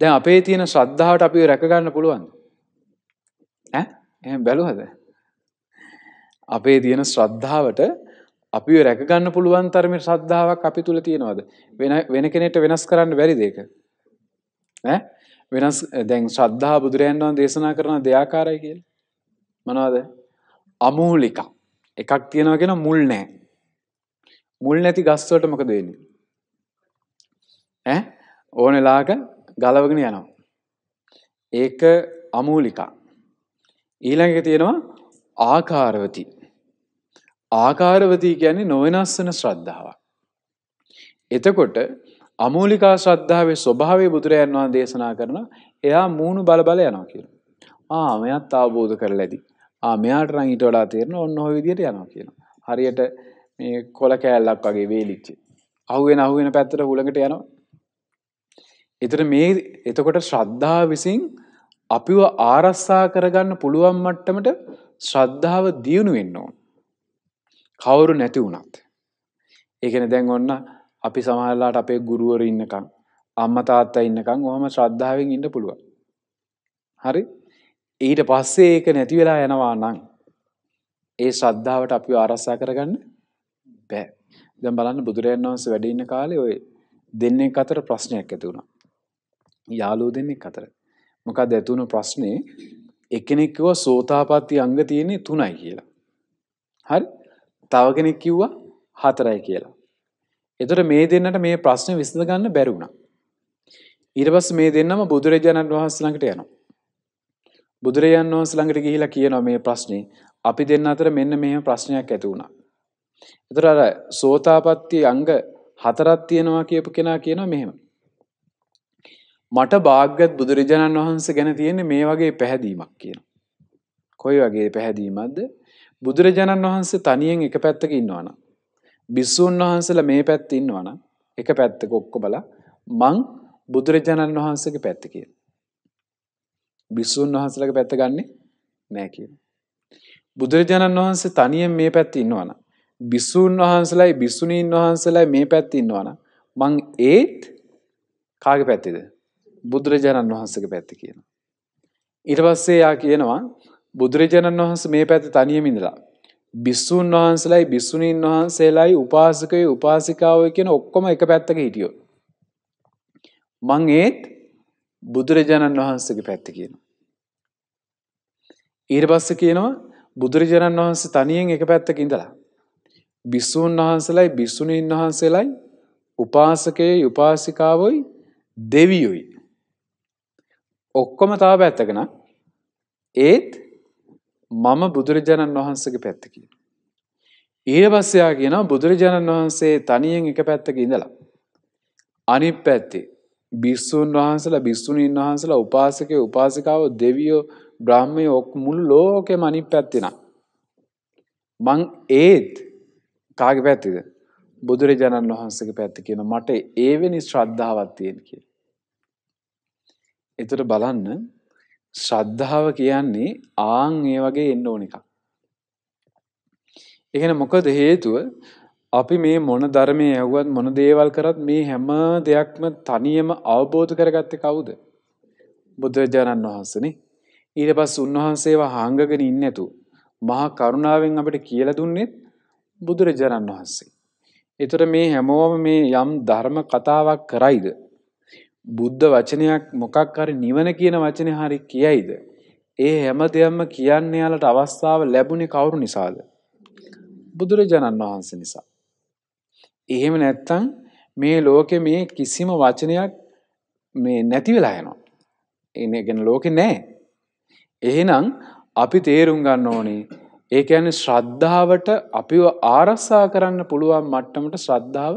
දැන් අපේ තියෙන ශ්‍රද්ධාවට අපිව රැකගන්න පුළුවන්ද? එහෙම බැලුවද? අපේ තියෙන ශ්‍රද්ධාවට අපිව රැකගන්න පුළුවන් තරමේ ශ්‍රද්ධාවක් අපි තුල තියෙනවද? වෙන වෙන කෙනෙක්ට වෙනස් කරන්න බැරිද ඒක? ඈ වෙනස් දැන් ශ්‍රද්ධා බුදුරයන් වහන්සේ දේශනා කරන දෙයාකාරයි කියලා. මොනවද? අමූලික. එකක් තියෙනවා කියන මුල් නැහැ. මුල් නැති ගස් වලට මොකද වෙන්නේ? ඈ ඕනෙලාක ගලවගෙන යනවා. ඒක අමූලිකා. ඊළඟ එක තියෙනවා ආකාරවති. ආකාරවති කියන්නේ නොවෙනස්සන ශ්‍රද්ධාවක්. එතකොට අමූලිකා ශ්‍රද්ධාවේ ස්වභාවය බුදුරයන් වහන්සේ දේශනා කරන එයා මූණු බල බල යනවා කියලා. ආ මෙයාත් අවබෝධ කරලා ඇති. ආ මෙයාට නම් ඊට වඩා තේරෙන ඔන්න ඔය විදිහට යනවා කියනවා. හරියට මේ කොළ කෑල්ලක් වගේ වේලිච්ච. අහුවෙන අහුවෙන පැත්තට හුලඟට යනවා. ඒතර මේ එතකොට ශ්‍රද්ධාව විසින් අපිව ආරස්සා කරගන්න පුළුවන් මට්ටමට ශ්‍රද්ධාව දියුණු වෙන්න ඕන. කවුරු නැති වුණත්. ඒකන දැන් ඔන්න අපි සමහල්ලාට අපේ ගුරුවර ඉන්නකං අම්ම තාත්තා ඉන්නකං ඔහම ශ්‍රද්ධාවෙන් ඉන්න පුළුවන්. හරි ඊට පස්සේ ඒක නැති වෙලා යනවා නං. ඒ ශ්‍රද්ධාවට අපි ආරස්සා කරගන්න බෑ දැම් බලන්න බුදුරයන් වහන්ස වැඩඉන්න කාලේ ඔය දෙන්නෙක් අතර ප්‍රශ්නයක් ඇති වුණා. යාලූ දෙන්නෙක් අතර මොකද ඇතුණු ප්‍රශ්නේ එකෙනෙක් කිව්වා සෝතාපට්ටි අංග තියෙන්නේ 3යි කියලා. හරි? තව කෙනෙක් කිව්වා 4යි කියලා. එතකොට මේ දෙන්නට මේ ප්‍රශ්නේ විසඳ ගන්න බැරි වුණා. ඊට පස්සේ මේ දෙන්නම බුදුරජාණන් වහන්සේ ළඟට යනවා. බුදුරජාණන් වහන්සේ ළඟට ගිහිලා කියනවා මේ ප්‍රශ්නේ අපි දෙන්න අතර මෙන්න මෙහෙම ප්‍රශ්නයක් ඇති වුණා. එතකොට අර සෝතාපට්ටි අංග හතරක් තියෙනවා කියපු කෙනා කියනවා මෙහෙම. මට භාග්‍යත් බුදුරජාණන් වහන්සේ ගැන තියෙන්නේ මේ වගේ පැහැදීමක් කියන. කොයි වගේ පැහැදීමක්ද? බුදුරජාණන් වහන්සේ තනියෙන් එක පැත්තක ඉන්නවනම් බිස්සුන් වහන්සේලා මේ පැත්තේ ඉන්නවනම් එක පැත්තක ඔක්කොමලා මං බුදුරජාණන් වහන්සේගේ පැත්ත කියන. බිස්සුන් වහන්සේලාගේ පැත්ත ගන්නෙ නෑ කියන. බුදුරජාණන් වහන්සේ තනියෙන් මේ පැත්තේ ඉන්නවනම් බිස්සුන් වහන්සේලායි බිස්සුණීන් වහන්සේලායි මේ පැත්තේ ඉන්නවනම් මං ඒත් කාගේ පැත්තේද? බුදුරජාණන් වහන්සේගේ පැත්ත කියනවා. ඊට පස්සේ යා කියනවා බුදුරජාණන් වහන්සේ මේ පැත්ත තනියම ඉඳලා බිස්සුන් වහන්සේලායි බිස්සුණීන් වහන්සේලායි උපාසකයෝ උපාසිකාවෝ කියන ඔක්කොම එක පැත්තක හිටියෝ. මං ඒත් බුදුරජාණන් වහන්සේගේ පැත්ත කියනවා. ඊට පස්සේ කියනවා බුදුරජාණන් වහන්සේ තනියෙන් එක පැත්තක ඉඳලා බිස්සුන් වහන්සේලායි බිස්සුණීන් වහන්සේලායි උපාසකයේ උපාසිකාවොයි දෙවියොයි ඔක්කොම තා පැත්තකන ඒත් මම බුදුරජාණන් වහන්සගේ පැත්තකින්. ඊට පස්සයා කියන බුදුරජාණන් වහන්සේ තනියෙන් එක පැත්තක ඉඳලා. අනි පැත්තේ බිස්සූන් වහන්සලා බිස්සුණීන් වහන්සලා උපාසකය උපාසිකාව දෙවියෝ බ්‍රහ්මය ඔක් මුල් ලෝකෙ මනි පැත්තින. මං ඒත් කාග පැත්තිද බුදුරජාණන් වහන්සක පැත්ති කියන මට ඒවෙනි ශ්‍රද්ධාවත්තියෙන් කිය. එතකොට බලන්න ශ්‍රද්ධාව කියන්නේ ආන් ඒ වගේ එන්න ඕන එකක්. ඒ කියන්නේ මොකද හේතුව අපි මේ මොන ධර්මයේ ඇහුවත් මොන දේවල් කරත් මේ හැම දෙයක්ම තනියම අවබෝධ කරගත්තේ කවුද? බුදුරජාණන් වහන්සේනේ. ඊට පස්සේ උන්වහන්සේව හාංගගෙන ඉන්නේ නැතු. මහා කරුණාවෙන් අපිට කියලා දුන්නේ බුදුරජාණන් වහන්සේ. ඒතර මේ හැමෝම මේ යම් ධර්ම කතාවක් කරයිද? බුද්ධ වචනයක් මොකක් හරි නිවන කියන වචනේ හරි කියයිද? ඒ හැම දෙයක්ම කියන්න යාලට අවස්ථාව ලැබුණේ කවුරු නිසාද? බුදුරජාණන් වහන්සේ නිසා. එහෙම නැත්තම් මේ ලෝකේ මේ කිසිම වචනයක් මේ නැති වෙලා යනවා. ඒ කියන්නේ ලෝකේ නැහැ. එහෙනම් අපි තේරුම් ගන්න ඕනේ ඒ කියන්නේ ශ්‍රද්ධාවට අපිව ආරක්ෂා කරන්න පුළුවන් මට්ටමට ශ්‍රද්ධාව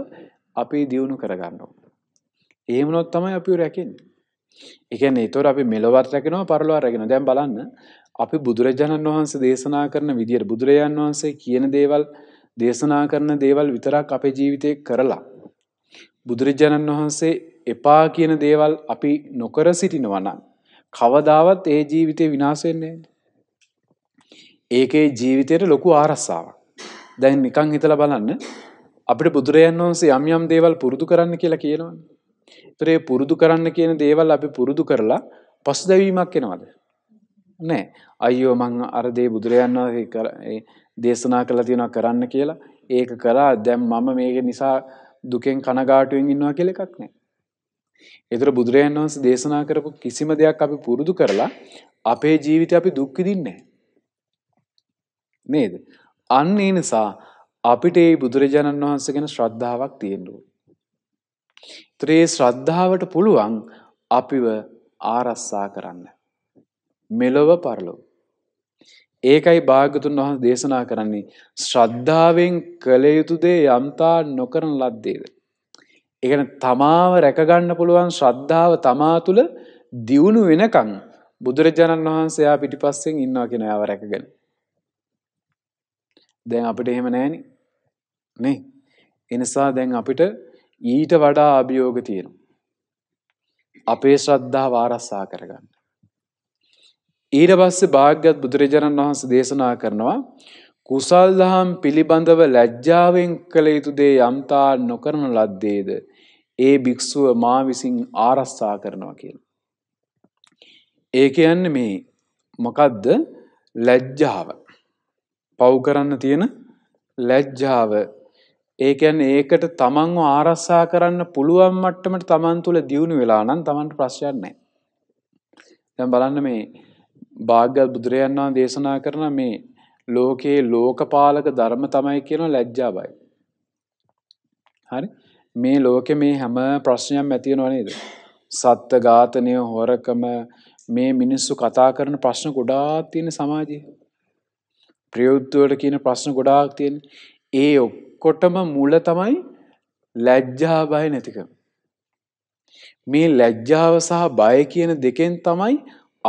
අපි දියුණු කරගන්න ඕනේ. එහෙම නොත් තමයි අපිව රැකෙන්නේ. ඒ කියන්නේ ඒතොර අපි මෙලොවත් රැකෙනවා පරලොවත් රැකෙනවා. දැන් බලන්න අපි බුදුරජාණන් වහන්සේ දේශනා කරන විදියට බුදුරජාණන් වහන්සේ කියන දේවල් දේශනා කරන දේවල් විතරක් අපේ ජීවිතේ කරලා බුදුරජාණන් වහන්සේ එපා කියන දේවල් අපි නොකර සිටිනවා නම් කවදාවත් ඒ ජීවිතේ විනාශ වෙන්නේ ඒකේ ජීවිතයට ලොකු ආරස්සාවක්. දැන් නිකන් හිතලා බලන්න අපිට බුදුරයන් වහන්සේ යම් යම් දේවල් පුරුදු කරන්න කියලා කියනවනේ. තරේ පුරුදු කරන්න කියන දේවල් අපි පුරුදු කරලා පස් දැවීමක් එනවද. නෑ අයෝ මං අරදේ බුදුරයන්න දේශනා කළ තියෙන කරන්න කියලා ඒක කරා දැම් මම මේක නිසා දුකෙන් කනගාටුවෙන් ඉන්නවා කියල එකක් නෑ. එතර බුදුරයන් වහන්ස දේශනා කරපු කිසිම දෙයක් අපි පුරුදු කරලා අපේ ජීවිත අපි දුක්කිදින්නේ. නේද. අන්නේ නිසා අපිට ඒ බුදුරජාණන් වහන්ස ගැන ශ්‍රද්ධාවක් තියෙන්ඩුව. ත්‍රේ ශ්‍රද්ධාවට පුළුවන් අපිව ආරස්සා කරන්න. මෙලොව පරලොව. ඒකයි භාගතුන් වහන් දේශනා කරන්නේ ශ්‍රද්ධාවෙන් කළ යුතුදේ යම්තා නොකරන ලද්දේද. එකන තමාව රැකගන්න පුළුවන් ශ්‍රද්ධාව තමා තුළ දියුණු වෙනකං බුදුරජාණන් වහන්සේයා පිටිපස්සෙන් ඉන්නා කෙන ඇව රැකගෙන. දැන් අපිට එහෙම නෑනි නේ එනිසා දැන් අපිට ඊට වඩා අභියෝග තියෙනවා. අපේ ශ්‍රද්ධාව ආරස්සා කරගන්න. ඊට පස්සේ භාග්‍යවත් බුදුරජාණන් වහන්සේ දේශනා කරනවා කුසල් දහම් පිළිබඳව ලැජ්ජාවෙන් කළ යුතු දේ යම්තා නොකරන ලද්දේද ඒ භික්ෂුව මා විසින් ආරස්සා කරනවා කියලා. ඒ කියන්නේ මේ මොකද්ද ලැජ්ජාව. පව් කරන්න තියෙන ලැජ්ජාව ඒකැන් ඒකට තමන්ව ආරස්සා කරන්න පුළුවන් මට්ටමට තමන් තුළ දියුණු වෙලා නම් තමන්ට ප්‍රශ්යන්නේ. දැම් බලන්න මේ භාග්‍යල් බුදුරයන් වහන් දේශනා කරන මේ ලෝකයේ ලෝකපාලක ධර්ම තමයි කියන ලැජ්ජාබයි. හරි මේ ලෝකෙ මේ හැම ප්‍රශ්නයක් ඇතියෙනවනේද. සත්ත ඝාතනය හොරකම මේ මිනිස්සු කතා කරන ප්‍රශ්න ගොඩාක් තියෙන සමාජය. ප්‍රයුද්ධුවට කියන ප්‍රශ්න ගොඩාක් තියෙන ඒ ඔක් එක්කොටම මුල තමයි ලැජ්ජා බය නැතිකම. මේ ලැජ්ජාව සහ බය කියන දෙකෙන් තමයි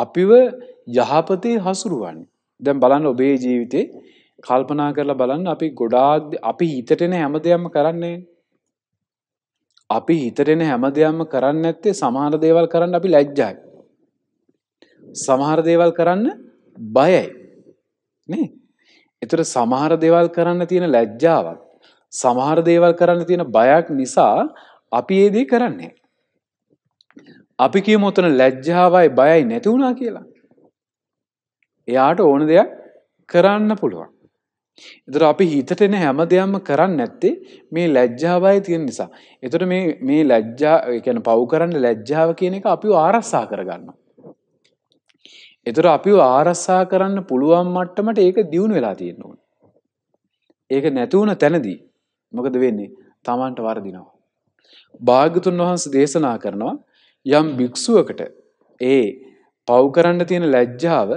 අපිව යහපතේ හසුරුවන්නේ. දැන් බලන්න ඔබේ ජීවිතේ කල්පනා කරලා බලන්න අපි ගොඩාක් අපි හිතට එන හැම දෙයක්ම කරන්නේ අපි හිතට එන හැම දෙයක්ම කරන්නේ නැත්තේ සමහර දේවල් කරන්න අපි ලැජ්ජයි. සමහර දේවල් කරන්න බයයි. නේ? ඒතර සමහර දේවල් කරන්න තියෙන ලැජ්ජාවක් සමහර දේවල් කරන්න තියෙන බයක් නිසා අපි ඒදී කරන්නේ. අපි කියමු උතන ලැජ්ජාවයි බයයි නැති වුණා කියලා. එයාට ඕන දෙයක් කරන්න පුළුවන්. එතකොට අපි හිතට එන හැම දෙයක්ම කරන්නේ නැත්තේ මේ ලැජ්ජාවයි තියෙන නිසා. එතකොට මේ මේ ලැජ්ජා කියන්නේ පව් කරන්න ලැජ්ජාව කියන එක අපිව ආරස්සා කරගන්නවා. එතකොට අපිව ආරස්සා කරන්න පුළුවන් මට්ටමට ඒක දියුණු වෙලා තියෙනවා. ඒක නැති වුණ තැනදී මොකද වෙන්නේ? තමන්ට වර්ධිනවා. භාග්‍යතුන් වහන්සේ දේශනා කරනවා යම් භික්ෂුවකට ඒ පව් කරන්න තියෙන ලැජ්ජාව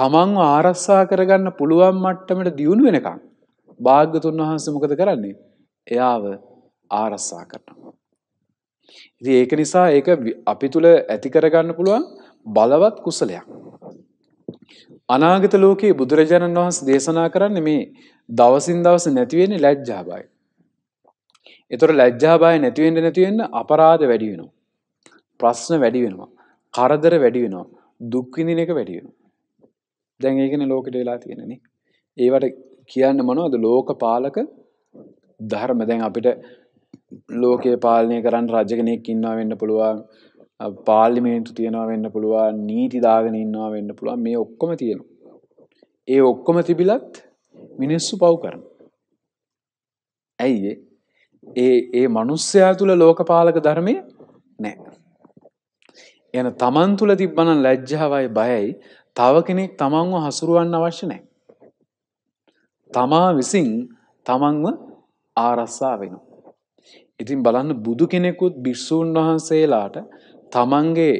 තමන්ව ආරස්සා කරගන්න පුළුවන් මට්ටමට දියුණු වෙනකම් භාග්‍යතුන් වහන්සේ මොකද කරන්නේ? එයාව ආරස්සා කරනවා. ඉතින් ඒක නිසා ඒක අපි තුල ඇති කරගන්න පුළුවන් බලවත් කුසලයක්. අනාගත ලෝකයේ බුදුරජාණන් වහන්සේ දේශනා කරන්නේ මේ දවසින් දවස නැති වෙන්නේ ලැජ්ජාවයි. එතොට ලැජ්ජාබාය නැතිවෙන්න නැතිවෙන්න අපරාධ වැඩි වෙනවා. ප්‍රශ්න වැඩි වෙනවා. කරදර වැඩි වෙනවා. දුක්විඳින එක වැඩි වෙනවා. දැන් ඒකනේ ලෝකෙට වෙලා තියෙනනේ. ඒවට කියන්න මොනවද ලෝක පාලක ධර්ම දැන් අපිට ලෝකයේ පාලනය කරන්න රජ කෙනෙක් ඉන්නවා වෙන්න පුළුවන් පාර්ලිමේන්තු තියෙනවා වෙන්න පුළුවන් නීති දාගෙන ඉන්නවා වෙන්න පුළුවන් මේ ඔක්කොම තියෙනවා ඒ ඔක්කොම තිබිලත් මිනිස්සු පව් කරන ඇයි ඒ ඒ ඒ මනුස්සයා තුළ ලෝකපාලක ධර්මය නෑ. යන තමන් තුළ තිබ්බනන් ලැජ්ජාවයි බයයි තව කෙනෙක් තමන්ව හසුරුවන්න අවශ්‍ය නෑ. තමා විසින් තමන්ව ආරස්සා වෙන. ඉතින් බලන්න බුදු කෙනෙකුත් භික්‍ෂූන් වහන්සේලාට තමන්ගේ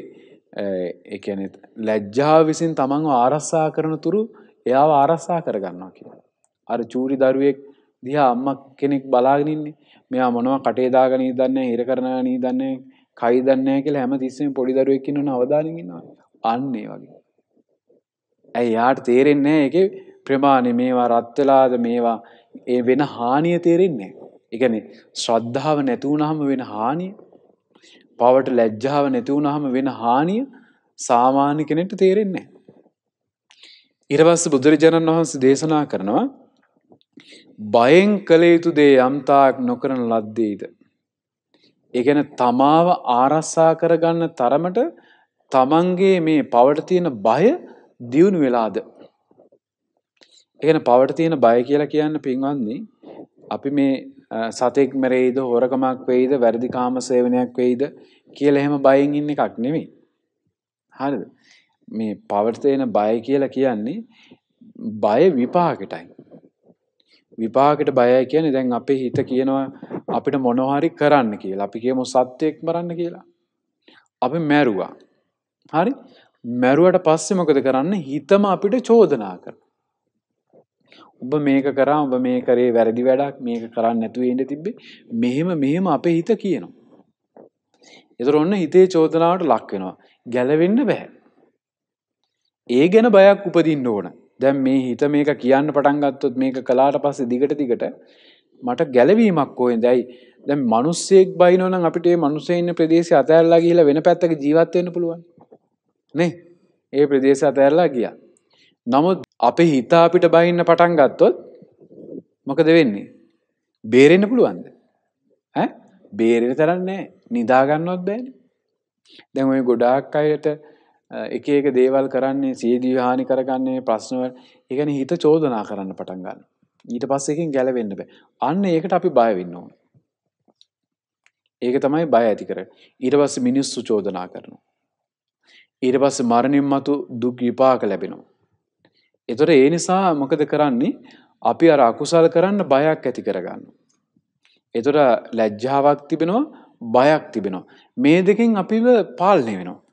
එකන ලැජ්ජා විසින් තමන්ව ආරස්සා කරන තුරු එයාව ආරස්සා කරගන්නවා කියලා. අර චූරි දරුවෙක් දිහා අම්ම කෙනෙක් බලාගෙනන්නේ මෙයා මොනවා කටේ දාගෙන ඉඳන්නේ හිර කරනගෙන ඉඳන්නේ කයි දන්නේ කියලා හැම තිස්සෙම පොඩි දරුවෙක් ඉන්නවන අවදානෙන් ඉන්නවා අන්න ඒ වගේ ඇයි යාට තේරෙන්නේ ඒකේ ප්‍රමාණය මේවා රත් වෙලාද මේවා ඒ වෙන හානිය තේරෙන්නේ ඒ කියන්නේ ශ්‍රද්ධාව නැති වුනහම වෙන හානිය පවට ලැජ්ජාව නැති වුනහම වෙන හානිය සාමාන්‍ය කෙනෙක්ට තේරෙන්නේ නැහැ ඊට පස්සේ බුදුරජාණන් වහන්සේ දේශනා කරනවා බයෙන් කළ යුතු දේ යම්තාක් නොකරන ලද්දේද. ඒගැන තමාව ආරස්සා කරගන්න තරමට තමන්ගේ මේ පවට තියෙන බය දියුණු වෙලාද. එගෙන පවට තියෙන බය කියලා කියන්න පින්වන්නේ අපි මේ සතෙක් මැරෙයිද හොරකමක් වෙයිද වැරදිකාම සේවනයක් වෙයිද කියල එහෙම බයෙන් ඉන්න එකක් නෙමේ. හරිද මේ පවර්තයන බය කියලා කියන්නේ බය විපාකටයි. විපාකෙට බයයි කියන්නේ දැන් අපේ හිත කියනවා අපිට මොනවා හරි කරන්න කියලා. අපි කියමු සත්‍යයක් මරන්න කියලා. අපි මැරුවා. හරි? මැරුවට පස්සේ මොකද කරන්නේ? හිතම අපිට චෝදනා කරනවා. ඔබ මේක කරා ඔබ මේ කරේ වැරදි වැඩක් මේක කරන්න නැතුව ඉඳ තිබ්බේ. මෙහෙම මෙහෙම අපේ හිත කියනවා. ඒතර ඔන්න හිතේ චෝදනාවට ලක් වෙනවා. ගැලවෙන්න බෑ. ඒ ගැන බයක් උපදින්න ඕනේ. දැන් මේ හිත මේක කියන්න පටන්ගත්තොත් මේක කලාට පස්සේ දිගට දිගට මට ගැලවීමක් ඕය දැයි දැන් මනුස්සෙක් බයිනෝනම් අපිට මනුසේන්න ප්‍රදේශ අතැරලා ගිහිලා වෙන පැත්තක ජීවත්වයන්න පුළුවන් නේ ඒ ප්‍රදේශ අතැරලා ගිය නමුත් අපේ හිතා අපිට බහින්න පටන් ගත්තොත් මොකද වෙන්නේ බේරෙන්න්න පුළුවන්ද බේරෙන තරන්නේ නිදාගන්නවත් බෑන දැන් ඔය ගොඩාක් අයට එක එක දේවල් කරන්නේ සියදී හානි කරගන්නේ ප්‍රශ්නවල ඒ කියන්නේ හිත චෝදනා කරන්න පටන් ගන්නවා. ඊට පස්සේ එකෙන් ගැලවෙන්න බෑ. අන්න ඒකට අපි බය වෙන්න ඕනේ. ඒක තමයි බය ඇති කරන්නේ. ඊට පස්සේ මිනිස්සු චෝදනා කරනවා. ඊට පස්සේ මරණින් මතු දුක් විපාක ලැබෙනවා. ඒතර ඒ නිසා මොකද කරන්නේ? අපි අර අකුසල කරන්න බයක් ඇති කරගන්නවා. ඒතර ලැජ්ජාවක් තිබෙනවා, බයක් තිබෙනවා. මේ දෙකෙන් අපිව පාලනය වෙනවා.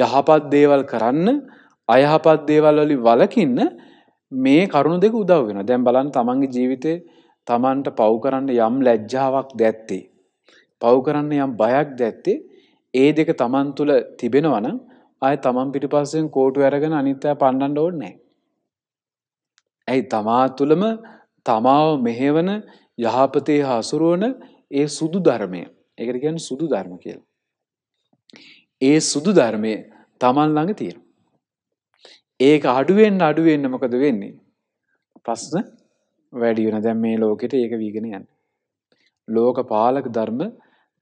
යහපත් දේවල් කරන්න අයහපත් දේවල් වලි වලකින්න මේ කරුණු දෙක උදව් වෙන දැම් බලන් තමන්ගේ ජීවිතය තමන්ට පව් කරන්න යම් ලැජ්ජාවක් දැත්තේ. පව් කරන්න යම් බයක් දැත්තේ ඒ දෙක තමන් තුළ තිබෙනවන අය තමන් පිටිපස්සෙන් කෝටු ඇරගෙන අනිත්තය පණ්ඩන්ඩ ඕඩ නෑ. ඇයි තමා තුළම තමාව මෙහෙවන යහපතේ හාසුරුවන ඒ සුදු ධර්මය ඒකරගැන් සුදු ධර්ම කියල්. ඒ සුදු ධර්මය තමන් ළඟ තියෙන. ඒක අඩුවෙන් අඩුවෙන්න්න මොකද වෙන්නේ. ප්‍රශ්න වැඩියන දැම් මේ ලෝකෙට ඒක වීගෙන යන්න. ලෝක පාලක ධර්ම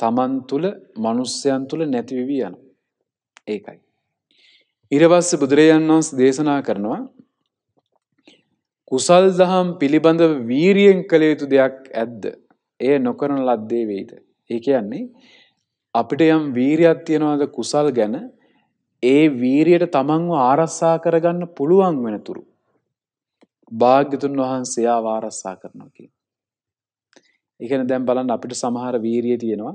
තමන් තුළ මනුස්්‍යයන් තුළ නැතිවිවී යන. ඒකයි. ඉරවස්ස බුදුරජන් වන්ස් දේශනා කරනවා කුසල් දහම් පිළිබඳව වීරියෙන් කළ යුතු දෙයක් ඇද්ද. එය නොකරන ලද්දේ වෙයිද. ඒ කියන්නේ අපිට යම් වීරයක් තියෙනවාද කුසල් ගැන ඒ වීරයට තමන්ව ආරස්සා කරගන්න පුළුවන් වෙනතුරු භාග්‍යතුන් වහන්සේ ආව ආරස්සා කරනවා කියන්නේ. ඒ කියන්නේ දැන් බලන්න අපිට සමහර වීරිය තියෙනවා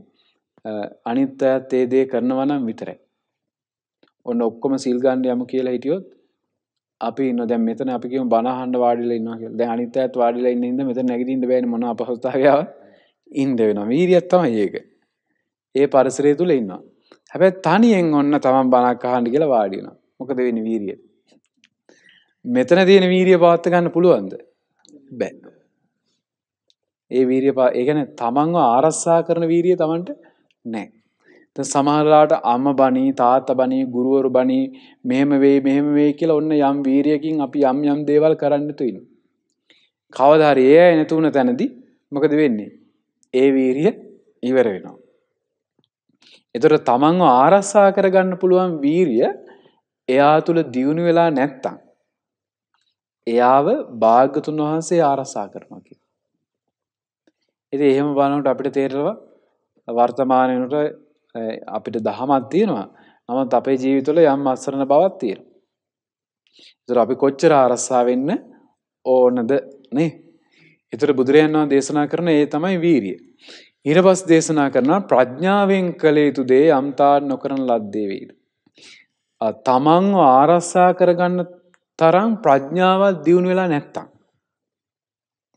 අනිත් අයත් ඒ දේ කරනවා නම් විතරයි. ඔන්න ඔක්කොම සිල් ගන්න යමු කියලා හිටියොත් අපි ඉන්න දැන් මෙතන අපි කියමු බණ අහන්න වාඩිලා ඉන්නවා කියලා. දැන් අනිත් අයත් වාඩිලා ඉන්න ඉඳ මෙතන නැගිටින්න බෑනේ මොන අපහසුතාවයක් ඉන්න වෙනවා. වීරියක් තමයි ඒක. ඒ පරිසරය තුළ ඉන්නවා. හැබැ තනියෙන් ඔන්න තමන් බණක් අහන්ඩි කියලා වාඩියන මොකද වෙන වීරිය. මෙතන තියෙන වීරිය පාත්ත ගන්න පුළුවන්ද බැ. ඒ වීරිය පා ඒගැන තමන්ව ආරස්සා කරන වීරිය තමන්ට නෑ. සමහරලාට අම්ම බනී තාත්ත බනී ගුරුවරු බනී මෙහෙම වේ මෙහෙම වේ කියලා ඔන්න යම් වීරියකින් අපි යම් යම් දේවල් කරන්නතුයින්. කවධාරයේ එනතුවන තැනදි මොකද වෙන්නේ. ඒ වීරිය ඉවර වෙනවා. එතොට තමන්ව ආරස්සා කරගන්න පුළුවන් වීරිය එයා තුළ දියුණු වෙලා නැත්තං. එයාව භාගතුන් වහන්සේ ආරස්සා කරනවා කිය. එති එහෙම බලනට අපිට තේරවා වර්තමානයට අපිට දහමත් තියෙනවා නමත් අපේ ජීවිතුල යම් අස්සරණ බවත් තියෙන. තුර අපි කොච්චර ආරස්සා වෙන්න ඕනද නේ එතර බුදුරයන්වා දේශනා කරන ඒ තමයි වීරිය. ඉරබස් දේශනා කරනවා ප්‍රඥාවෙන් කළ යුතු දේ යම්තා නොකරන ලද්දේවේද. තමන්ව ආරස්සා කරගන්න තරම් ප්‍රඥාවත් දියුණු වෙලා නැත්තං.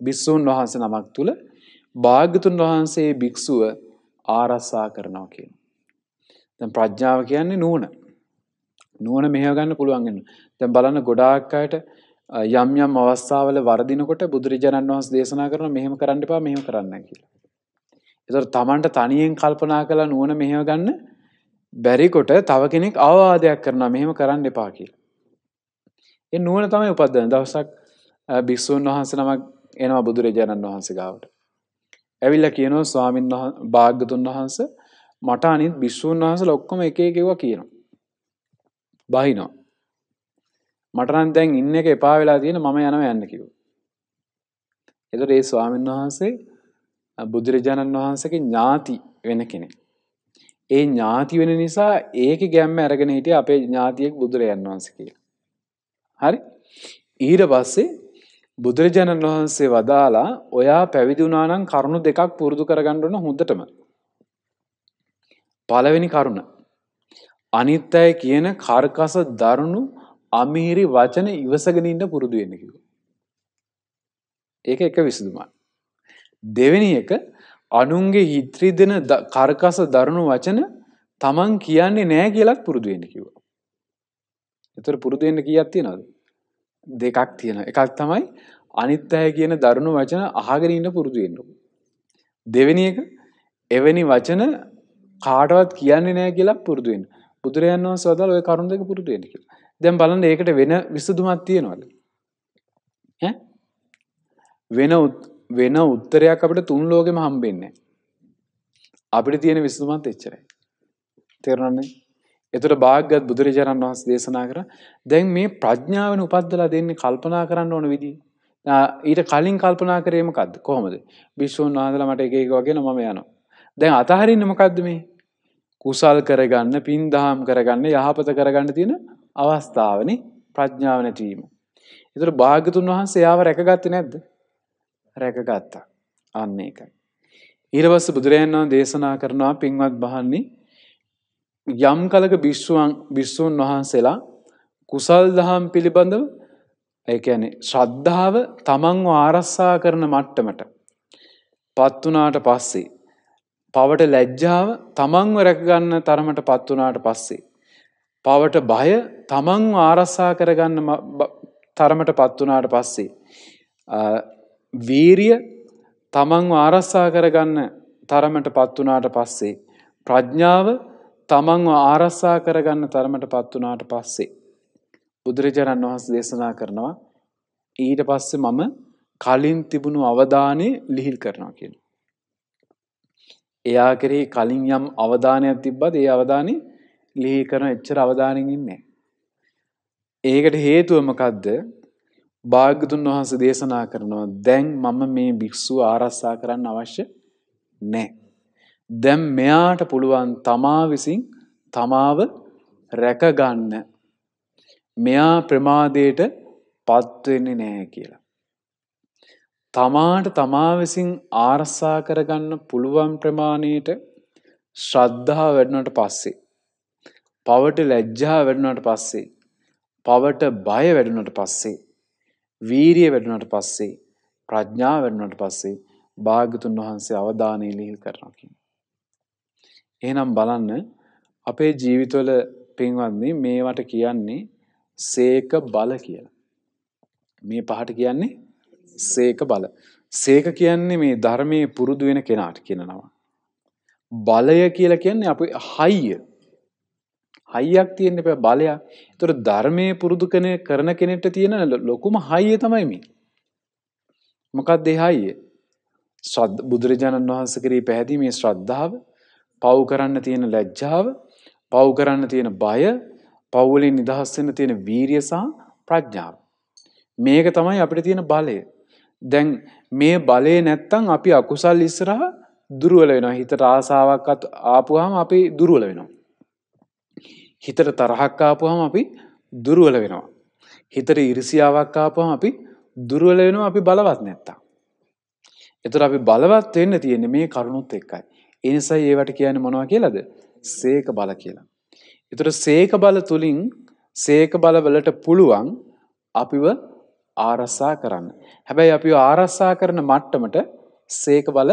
බිස්සූන් වහන්ස නමක් තුළ භාගතුන් වහන්සේ භික්‍ෂුව ආරස්සා කරනවා කියන. තැන් ප්‍රඥාව කියන්නේ නුවන නුවන මෙහගන්න පුළුවන්ගෙන තැන් බලන්න ගොඩාක්කායට යම් යම් අවස්ථාවල වරදිනකොට බුදුරජාණන් වහන්ස දේශනා කරන මෙහෙම කරන්නපා මෙහෙම කරන්න කියලා. එතොට තමන්ට තනියෙන් කල්පනා කලා නුවන මෙහෙම ගන්න බැරිකොට තව කෙනෙක් අවවාදයක් කරන මෙහෙම කරන්න එපා කියලා. එ නුවන තමයි උපදදන දවසක් භික්‍ෂූන් වහන්ස නමක් එනවා බුදුරජාණන් වහන්සේ ගාවට. ඇවිල්ල කියනවා ස්වාමීන් භාග්‍යතුන් වහන්ස මට අනිත් භිශ්වූන් වහස ලොක්කොම එක එකවා කියනවා. බහිනෝ. මටනන් තැන් ඉන්න එක එපා වෙලා තියෙන මම යනව යන්න කිව්. එතට ඒ ස්වාමීන් වහන්සේ බුදුරජාණන් වහන්සේගේ ඥාති වෙන කෙනෙක්. ඒ ඥාති වෙන නිසා ඒක ගැම්ම ඇරගෙන හිටිය අපේ ඥාතියෙක් බුදුරජාණන් වහන්සේ කියලා. හරි? ඊට පස්සේ බුදුරජාණන් වහන්සේ වදාලා ඔයා පැවිදි වුණා නම් කරුණු දෙකක් පුරුදු කරගන්න ඕන හොඳටම. පළවෙනි කරුණ. අනිත් අය කියන කර්කස දරුණු අමිහිරි වචන ඉවසගෙන ඉන්න පුරුදු වෙන්න කිව්වා. ඒක එක විසඳුමක්. දෙවෙනි එක අනුන්ගේ හිත්‍රී දෙන කරකස දරුණු වචන තමන් කියන්නේ නෑ කියලත් පුරුදුවෙන්න කිව. එතර පුරුදුවෙන්න කියත් තියෙනද. දෙකක් තියෙන එකක් තමයි අනිත් අය කියන දරුණු වචන අහගෙන ඉන්න පුරුදුවෙන්න. දෙවෙනි එක එවැනි වචන කාටවත් කියන්නේ නෑ කියලා පුරුදුවෙන් බුදුරයන් වහන්සේ වදාළ ওই කරුණ දෙක පුරුදු වෙන්න කියලා. දැන් බලන්න ඒකට වෙන විසඳුමක් තියනවාද? ඈ වෙන වෙන උත්තරයක් අපිට තුන් ලෝකෙම හම්බෙන්නේ. අපිට තියෙන විසඳුමත් එච්චරයි. තේරුණානේ? එතකොට භාග්‍යවත් බුදුරජාණන් වහන්සේ දේශනා කරා දැන් මේ ප්‍රඥාවෙන් උපද්දලා දෙන්නේ කල්පනා කරන්න ඕන විදිහ. ඊට කලින් කල්පනා කරේ මොකද්ද? කොහොමද? විශ්වෝන් වහන්සලා මට එක එක වගේ නම යනවා. දැන් අතහරින්න මොකද්ද මේ? කුසල් කරගන්න, පින් දහම් කරගන්න, යහපත කරගන්න තියෙන අවස්ථාවනේ ප්‍රඥාව නැතිවීම. ඒතර භාග්‍යතුන් වහන්සේ ආව රැකගත්තේ නැද්ද? රැකගත්තා. අන්න ඒකයි. ඊරවස්ස බුදුරයන් වහන්සේ දේශනා කරනවා පින්වත් බහන්නේ යම් කලක භික්ෂුවන් භික්ෂුන් වහන්සේලා කුසල් දහම් පිළිබඳව ඒ කියන්නේ ශ්‍රද්ධාව තමන්ව ආරස්සා කරන මට්ටමට පත් වුණාට පස්සේ පවට ලැජ්ජාව තමන්ව රැකගන්න තරමට පත් වුණාට පස්සේ පවට බය තමන්ව ආරස්සා කරගන්න තරමට පත් වුණාට පස්සේ වීරිය තමන්ව ආරස්සා කරගන්න තරමට පත් වුණාට පස්සේ. ප්‍රඥාව තමන්ව ආරස්සා කරගන්න තරමට පත් වුණාට පස්සේ. බුදුරජාණන් වහන්ස දේශනා කරනවා ඊට පස්සේ මම කලින් තිබුණු අවධානය ලිහිල් කරනවා කියෙන. එයා කෙරෙහි කලින් යම් අවධානයක් තිබ්බද ඒ අවධානය ලිහි කරන එච්චර අවධානින් ඉන්නේ. ඒකට හේතුවමකක්ද භාග්‍යතුන් වහන්සේ දේශනා කරනවා දැන් මම මේ භික්ෂුව ආරස්සා කරන්න අවශ්‍ය නැහැ. දැන් මෙයාට පුළුවන් තමා විසින් තමාව රැකගන්න. මෙයා ප්‍රමාදයට පත් වෙන්නේ නැහැ කියලා. තමාට තමා විසින් ආරස්සා කරගන්න පුළුවන් ප්‍රමාණයට ශ්‍රද්ධාව වැඩුණාට පස්සේ පවට ලැජ්ජා වැඩුණාට පස්සේ පවට බය වැඩුණාට පස්සේ වීරිය වැඩුණාට පස්සේ ප්‍රඥාව වැඩුණාට පස්සේ භාග්‍යතුන් වහන්සේ අවධානය ලිහිල් කරනවා කියන්නේ. එහෙනම් බලන්න අපේ ජීවිතවල පින්වත්නි මේවට කියන්නේ සේක බල කියලා. මේ පහට කියන්නේ සේක බල. සේක කියන්නේ මේ ධර්මයේ පුරුදු වෙන කෙනාට කියනවා. බලය කියලා කියන්නේ අපේ හයිය. හයියක් තියෙන්න එපා බලයක්. ඒතර ධර්මයේ පුරුදු කරන කෙනෙක්ට තියෙන ලොකුම හයිය තමයි මේ. මොකක්ද ඒ හයිය? බුදුරජාණන් වහන්සේ කරේ පැහැදීමේ ශ්‍රද්ධාව, පව් කරන්න තියෙන ලැජ්ජාව, පව් කරන්න තියෙන බය, පව් වලින් නිදහස් වෙන්න තියෙන වීරිය සහ ප්‍රඥාව. මේක තමයි අපිට තියෙන බලය. දැන් මේ බලය නැත්තම් අපි අකුසල් ඉස්සරහා දුර්වල වෙනවා. හිතට ආසාවක් ආපුවාම අපි දුර්වල වෙනවා. හිතට තරහක්කාපුහම අපි දුරුවල වෙනවා. හිතර ඉරිසියාවක්කාපුහම අපි දුරුවල වෙනවා අපි බලවත් නැත්තා. එතුර අපි බලවත් වෙන්න තියෙන මේ කරුණුත් එක්කයි. එනිසයි ඒවට කියන මොනවා කියලද සේක බල කියලා. එතුර සේක බල තුළින් සේක බලවලට පුළුවන් අපිව ආරස්සා කරන්න. හැබැයි අපි ආරස්සා කරන මට්ටමට සේක බල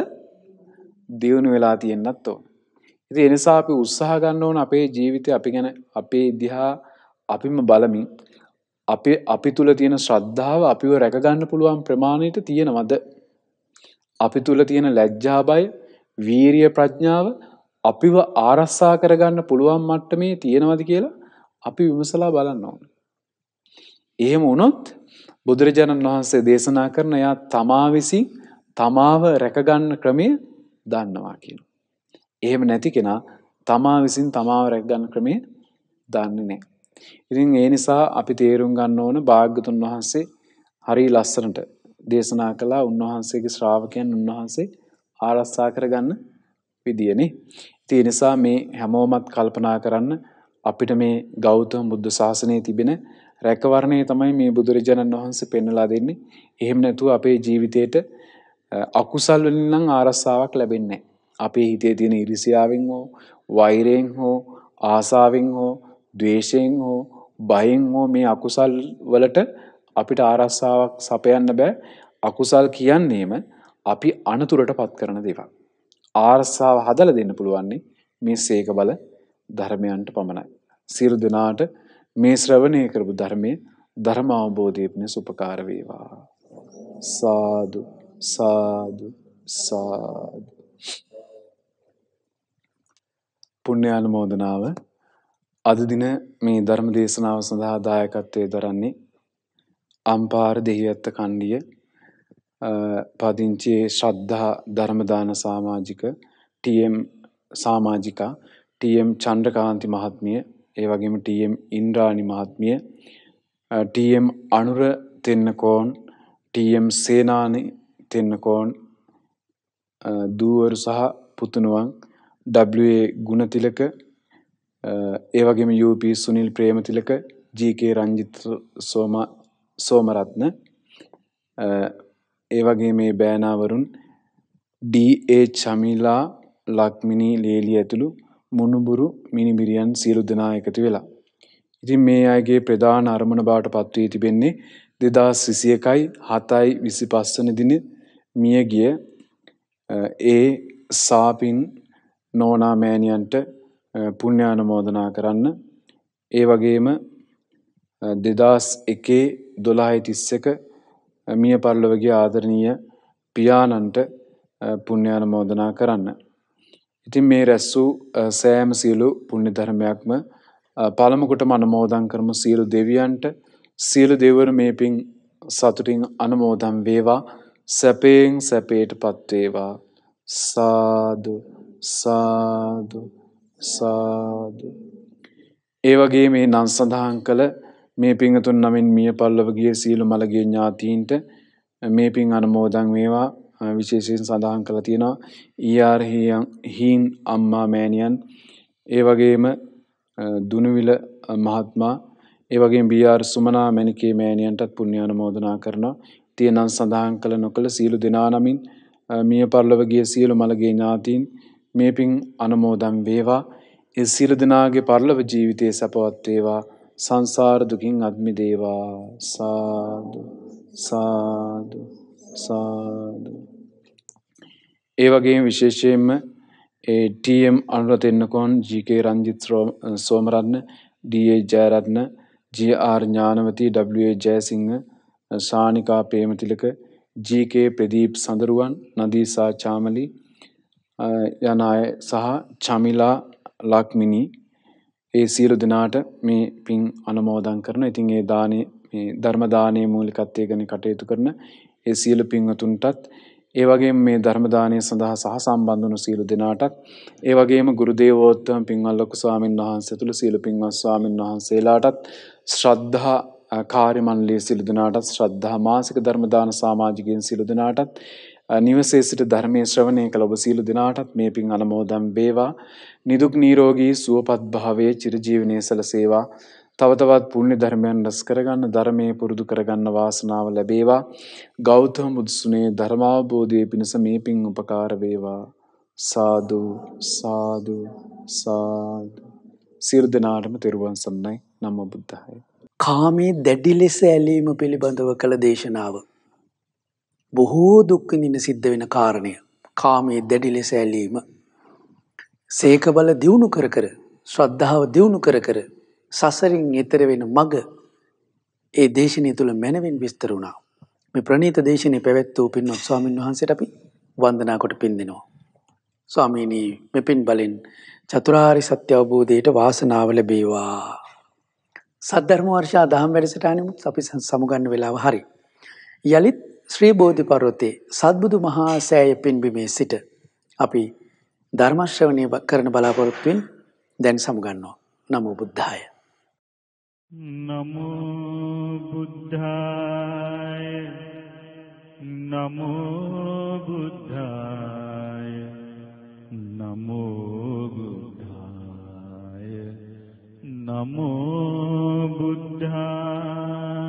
දියුණු වෙලා තියෙන්න්නත් ඕන. ඉතින් ඒ නිසා අපි උත්සාහ ගන්න ඕන අපේ ජීවිතය අපි ගැන අපේ දිහා අපිම බලමින් අපි අපි තුල තියෙන ශ්‍රද්ධාව අපිව රැක ගන්න පුළුවන් ප්‍රමාණයට තියෙනවද අපි තුල තියෙන ලැජ්ජා බය වීරිය ප්‍රඥාව අපිව ආරස්සා කරගන්න පුළුවන් මට්ටමේ තියෙනවද කියලා අපි විමසලා බලන්න ඕන. එහෙම වුණොත් බුදුරජාණන් වහන්සේ දේශනා කරන එයා තමා විසින් තමාව රැකගන්න ක්‍රමය දන්නවා කියනවා. එහෙම නැති කෙනා තමා විසින් තමාව රැක්ගන්න ක්‍රමය දන්නේ නෑ. ඉතින් ඒ නිසා අපි තේරුම් ගන්න ඕන භාග්‍යතුන් වහන්සේ හරි ලස්සනට දේශනා කළා උන්වහන්සේගේ ශ්‍රාවකයන් උන්වහන්සේ ආරස්සා කරගන්න විදියනේ. ඉතින් නිසා මේ හැමෝමත් කල්පනා කරන්න අපිට මේ ගෞතම බුද්ධ ශාසනයේ තිබෙන රැකවරණය තමයි මේ බුදුරජාණන් වහන්සේ පෙන්වලා දෙන්නේ. එහෙම නැතුව අපේ ජීවිතේට අකුසල් වලින් නම් ආරස්සාවක් ලැබෙන්නේ නැහැ. අපේ හිතේ තියෙන ඉරිසියාවෙන් හෝ වෛරයෙන් හෝ ආසාවෙන් හෝ ද්වේෂයෙන් හෝ බයෙන් හෝ මේ අකුසල් වලට අපිට ආරස්සාවක් සපයන්න බෑ අකුසල් කියන්නේම අපි අනතුරට පත් කරන දේවල්. ආරස්සාව හදල දෙන්න පුළුවන්නේ මේ සේක බල ධර්මයන්ට පමණයි. සිරු දෙනාට මේ ශ්‍රවණය කරපු ධර්මය ධර්ම අවබෝධයපන සුපකාර වේවා. සාදු සාදු සාදු පුණ්‍යානුමෝදනාව අද දින මේ ධර්ම දේශනාව සඳහා දායකත්වයේ දරන්නේ අම්පාර දෙහිවැත්ත කණ්ඩිය පදිංචියේ ශ්‍රද්ධා ධර්මදාන සමාජික TM සමාජිකා TM චන්ද්‍රකාන්ති මහත්මිය ඒ වගේම TM ඉන්ද්‍රාණි මහත්මිය TM අනුර තෙන්නකෝන් TM සේනානි තෙන්නකෝන් දූවරු සහ පුතුණුවන් ඩබ්ඒ ගුණතිලක ඒවගේම UP සුනිල් ප්‍රේමතිලක ජීක රංජිත් සෝම සෝමරත්න ඒවගේ මේ බෑනාවරුන් ඩඒ චමිලා ලක්මිනී ලේලි ඇතුළු මුණුබුරු මිනිබිරියන් සියලු දෙනා එකතු වෙලා. ඉතින් මේ අයගේ ප්‍රධාන අරමුණ බාට පත්වී තිබෙන්නේ දෙදා සිසියකයි හතයි විසි පස්සන දින මියගිය ඒ සාපින් නෝනා මෑණියන්ට පුණ්‍යානුමෝදනා කරන්න. ඒ වගේම දෙදස් එකේ දොළහයි තිස්සක මිය පරලොවගේ ආදරණීය පියාණන්ට පුණ්‍යානුමෝදනා කරන්න. ඉතින් මේ රැස්සූ සෑම සියලු පුණ්‍ය ධර්මයක්ම පළමුකොටම අනුමෝදන් කරමු සියලු දෙවියන්ට සියලු දෙවරු මේ පින් සතුටින් අනුමෝදන් වේවා සැපයෙන් සැපයට පත්වේවා සාදු සාදු සාදු ඒ වගේ මේ නම් සඳහන් කළ මේ පිංහතුන් නමින් මිය පල්ලව ගිය සීලු මළගේ ඥාතීන්ට මේ පින් අනුමෝදන් වේවා විශේෂයෙන් සඳහන් කළ තියෙනවා ඊආර් හීන් අම්මා මෑනියන් ඒ වගේම දුනුවිල මහත්මා ඒ වගේ බියාර් සුමනා මැනිකේ මෑනියන්ටත් පුුණ්‍යාන මෝදනා කරනවා තියනම් සඳහන් කළ නොකළ සීලු දෙනා නමින් මිය පරලවගේ සියලු මළගේ ඥාතින් මේ පින් අනුමෝදන් වේවා. ඒ සියලු දෙනාගේ පරලොව ජීවිතයේ සපවත් වේවා. සංසාර දුකින් අත් මිදේවා. සාදු සාදු සාදු. ඒ වගේම විශේෂයෙන්ම ඒ ටම් අනුරතෙන්න්නකොන් ජීක රංජිත් සෝමරන්න ඩේ ජයරත්න ජආර් ඥානවති වේ ජයසිංහ සානිකා පේමතිලක ජීකේ ප්‍රදීප් සඳරුවන් නදීසා චාමලි යන අය සහ චමිලා ලක්මිනි ඒ සියලු දෙනාට මේ පින් අනුමෝදන් කරන. ඉතින් ඒ දානේ මේ ධර්ම දානයේ මූලිකත්වය ගැන කටයුතු කරන ඒ සියලු පින්වතුන්ටත් ඒ වගේම මේ ධර්ම දානය සඳහා සහ සම්බන්ධ වුණු සියලු දෙනාටත් ඒ වගේම ගුරු දේවෝත්තම පින්වත් ලොකු ස්වාමීන් වහන්සේ තුළු සියලු පින්වත් ස්වාමීන් වහන්සේලාටත් ශ්‍රද්ධා කාර්ය මණ්ඩලයේ සියලු දෙනාටත් ශ්‍රද්ධා මාසික ධර්ම දාන සමාජිකයන් සියලු දෙනාටත් නිවසේ සිට ධර්මයේ ශ්‍රවණය කළ ඔබ සියලු දෙනාටත් මේ පින් අනුමෝදන් වේවා. නිදුක් නිරෝගී සුවපත් භාවයේ චිරජීවනයේ සැලසේවා. තව තවත් පුණ්‍ය ධර්මයන් රැස් කරගන්න ධර්මයේ පුරුදු කරගන්න වාසනාව ලැබේවා. ගෞතම බුදුසුනේ ධර්මාබෝධයේ පිණස මේ පින් උපකාර වේවා. සාදු සාදු සාදු. සියලු දෙනාටම තෙරුවන් සරණයි. නමෝ බුද්ධාය. කාමයේ දැඩි ලෙස ඇලීම පිළිබඳව කළ දේශනාව බොහෝ දුක් විඳින සිද්ධ වෙන කාරණය. කාමයේ දැඩි ලෙස ඇලීම. සීක බල දියුණු කර කර, ශ්‍රද්ධාව දියුණු කර කර සසරින් එතර වෙන මග ඒ දේශනය තුළ මැනවින් විස්තර වුණා. මේ ප්‍රණීත දේශනය පැවැත් වූ පින්වත් ස්වාමීන් වහන්සේට අපි වන්දනා කොට පින්දිනවා. ස්වාමීනී මේ පින් බලෙන් චතුරාරි සත්‍ය අවබෝධයට වාසනාව ලැබේවා. සද්ධර්ම වර්ෂා දහම් වැඩසටහනෙමුත් අපි සමුගන්න වෙලාව හරි. යලිත් ශ්‍රී බෝධි පර්වතේ සත්බුදු මහා සෑය පින්බිමේ සිට අපි ධර්මශ්‍රවණය කරන බලාපොරොත්තුවෙන් දැන් සමුගන්නවා. නමෝ බුද්ධාය. නමෝ බුද්ධාය නමෝ බුද්ධාය නමෝ බුද්ධාය නමෝ බුද්ධාය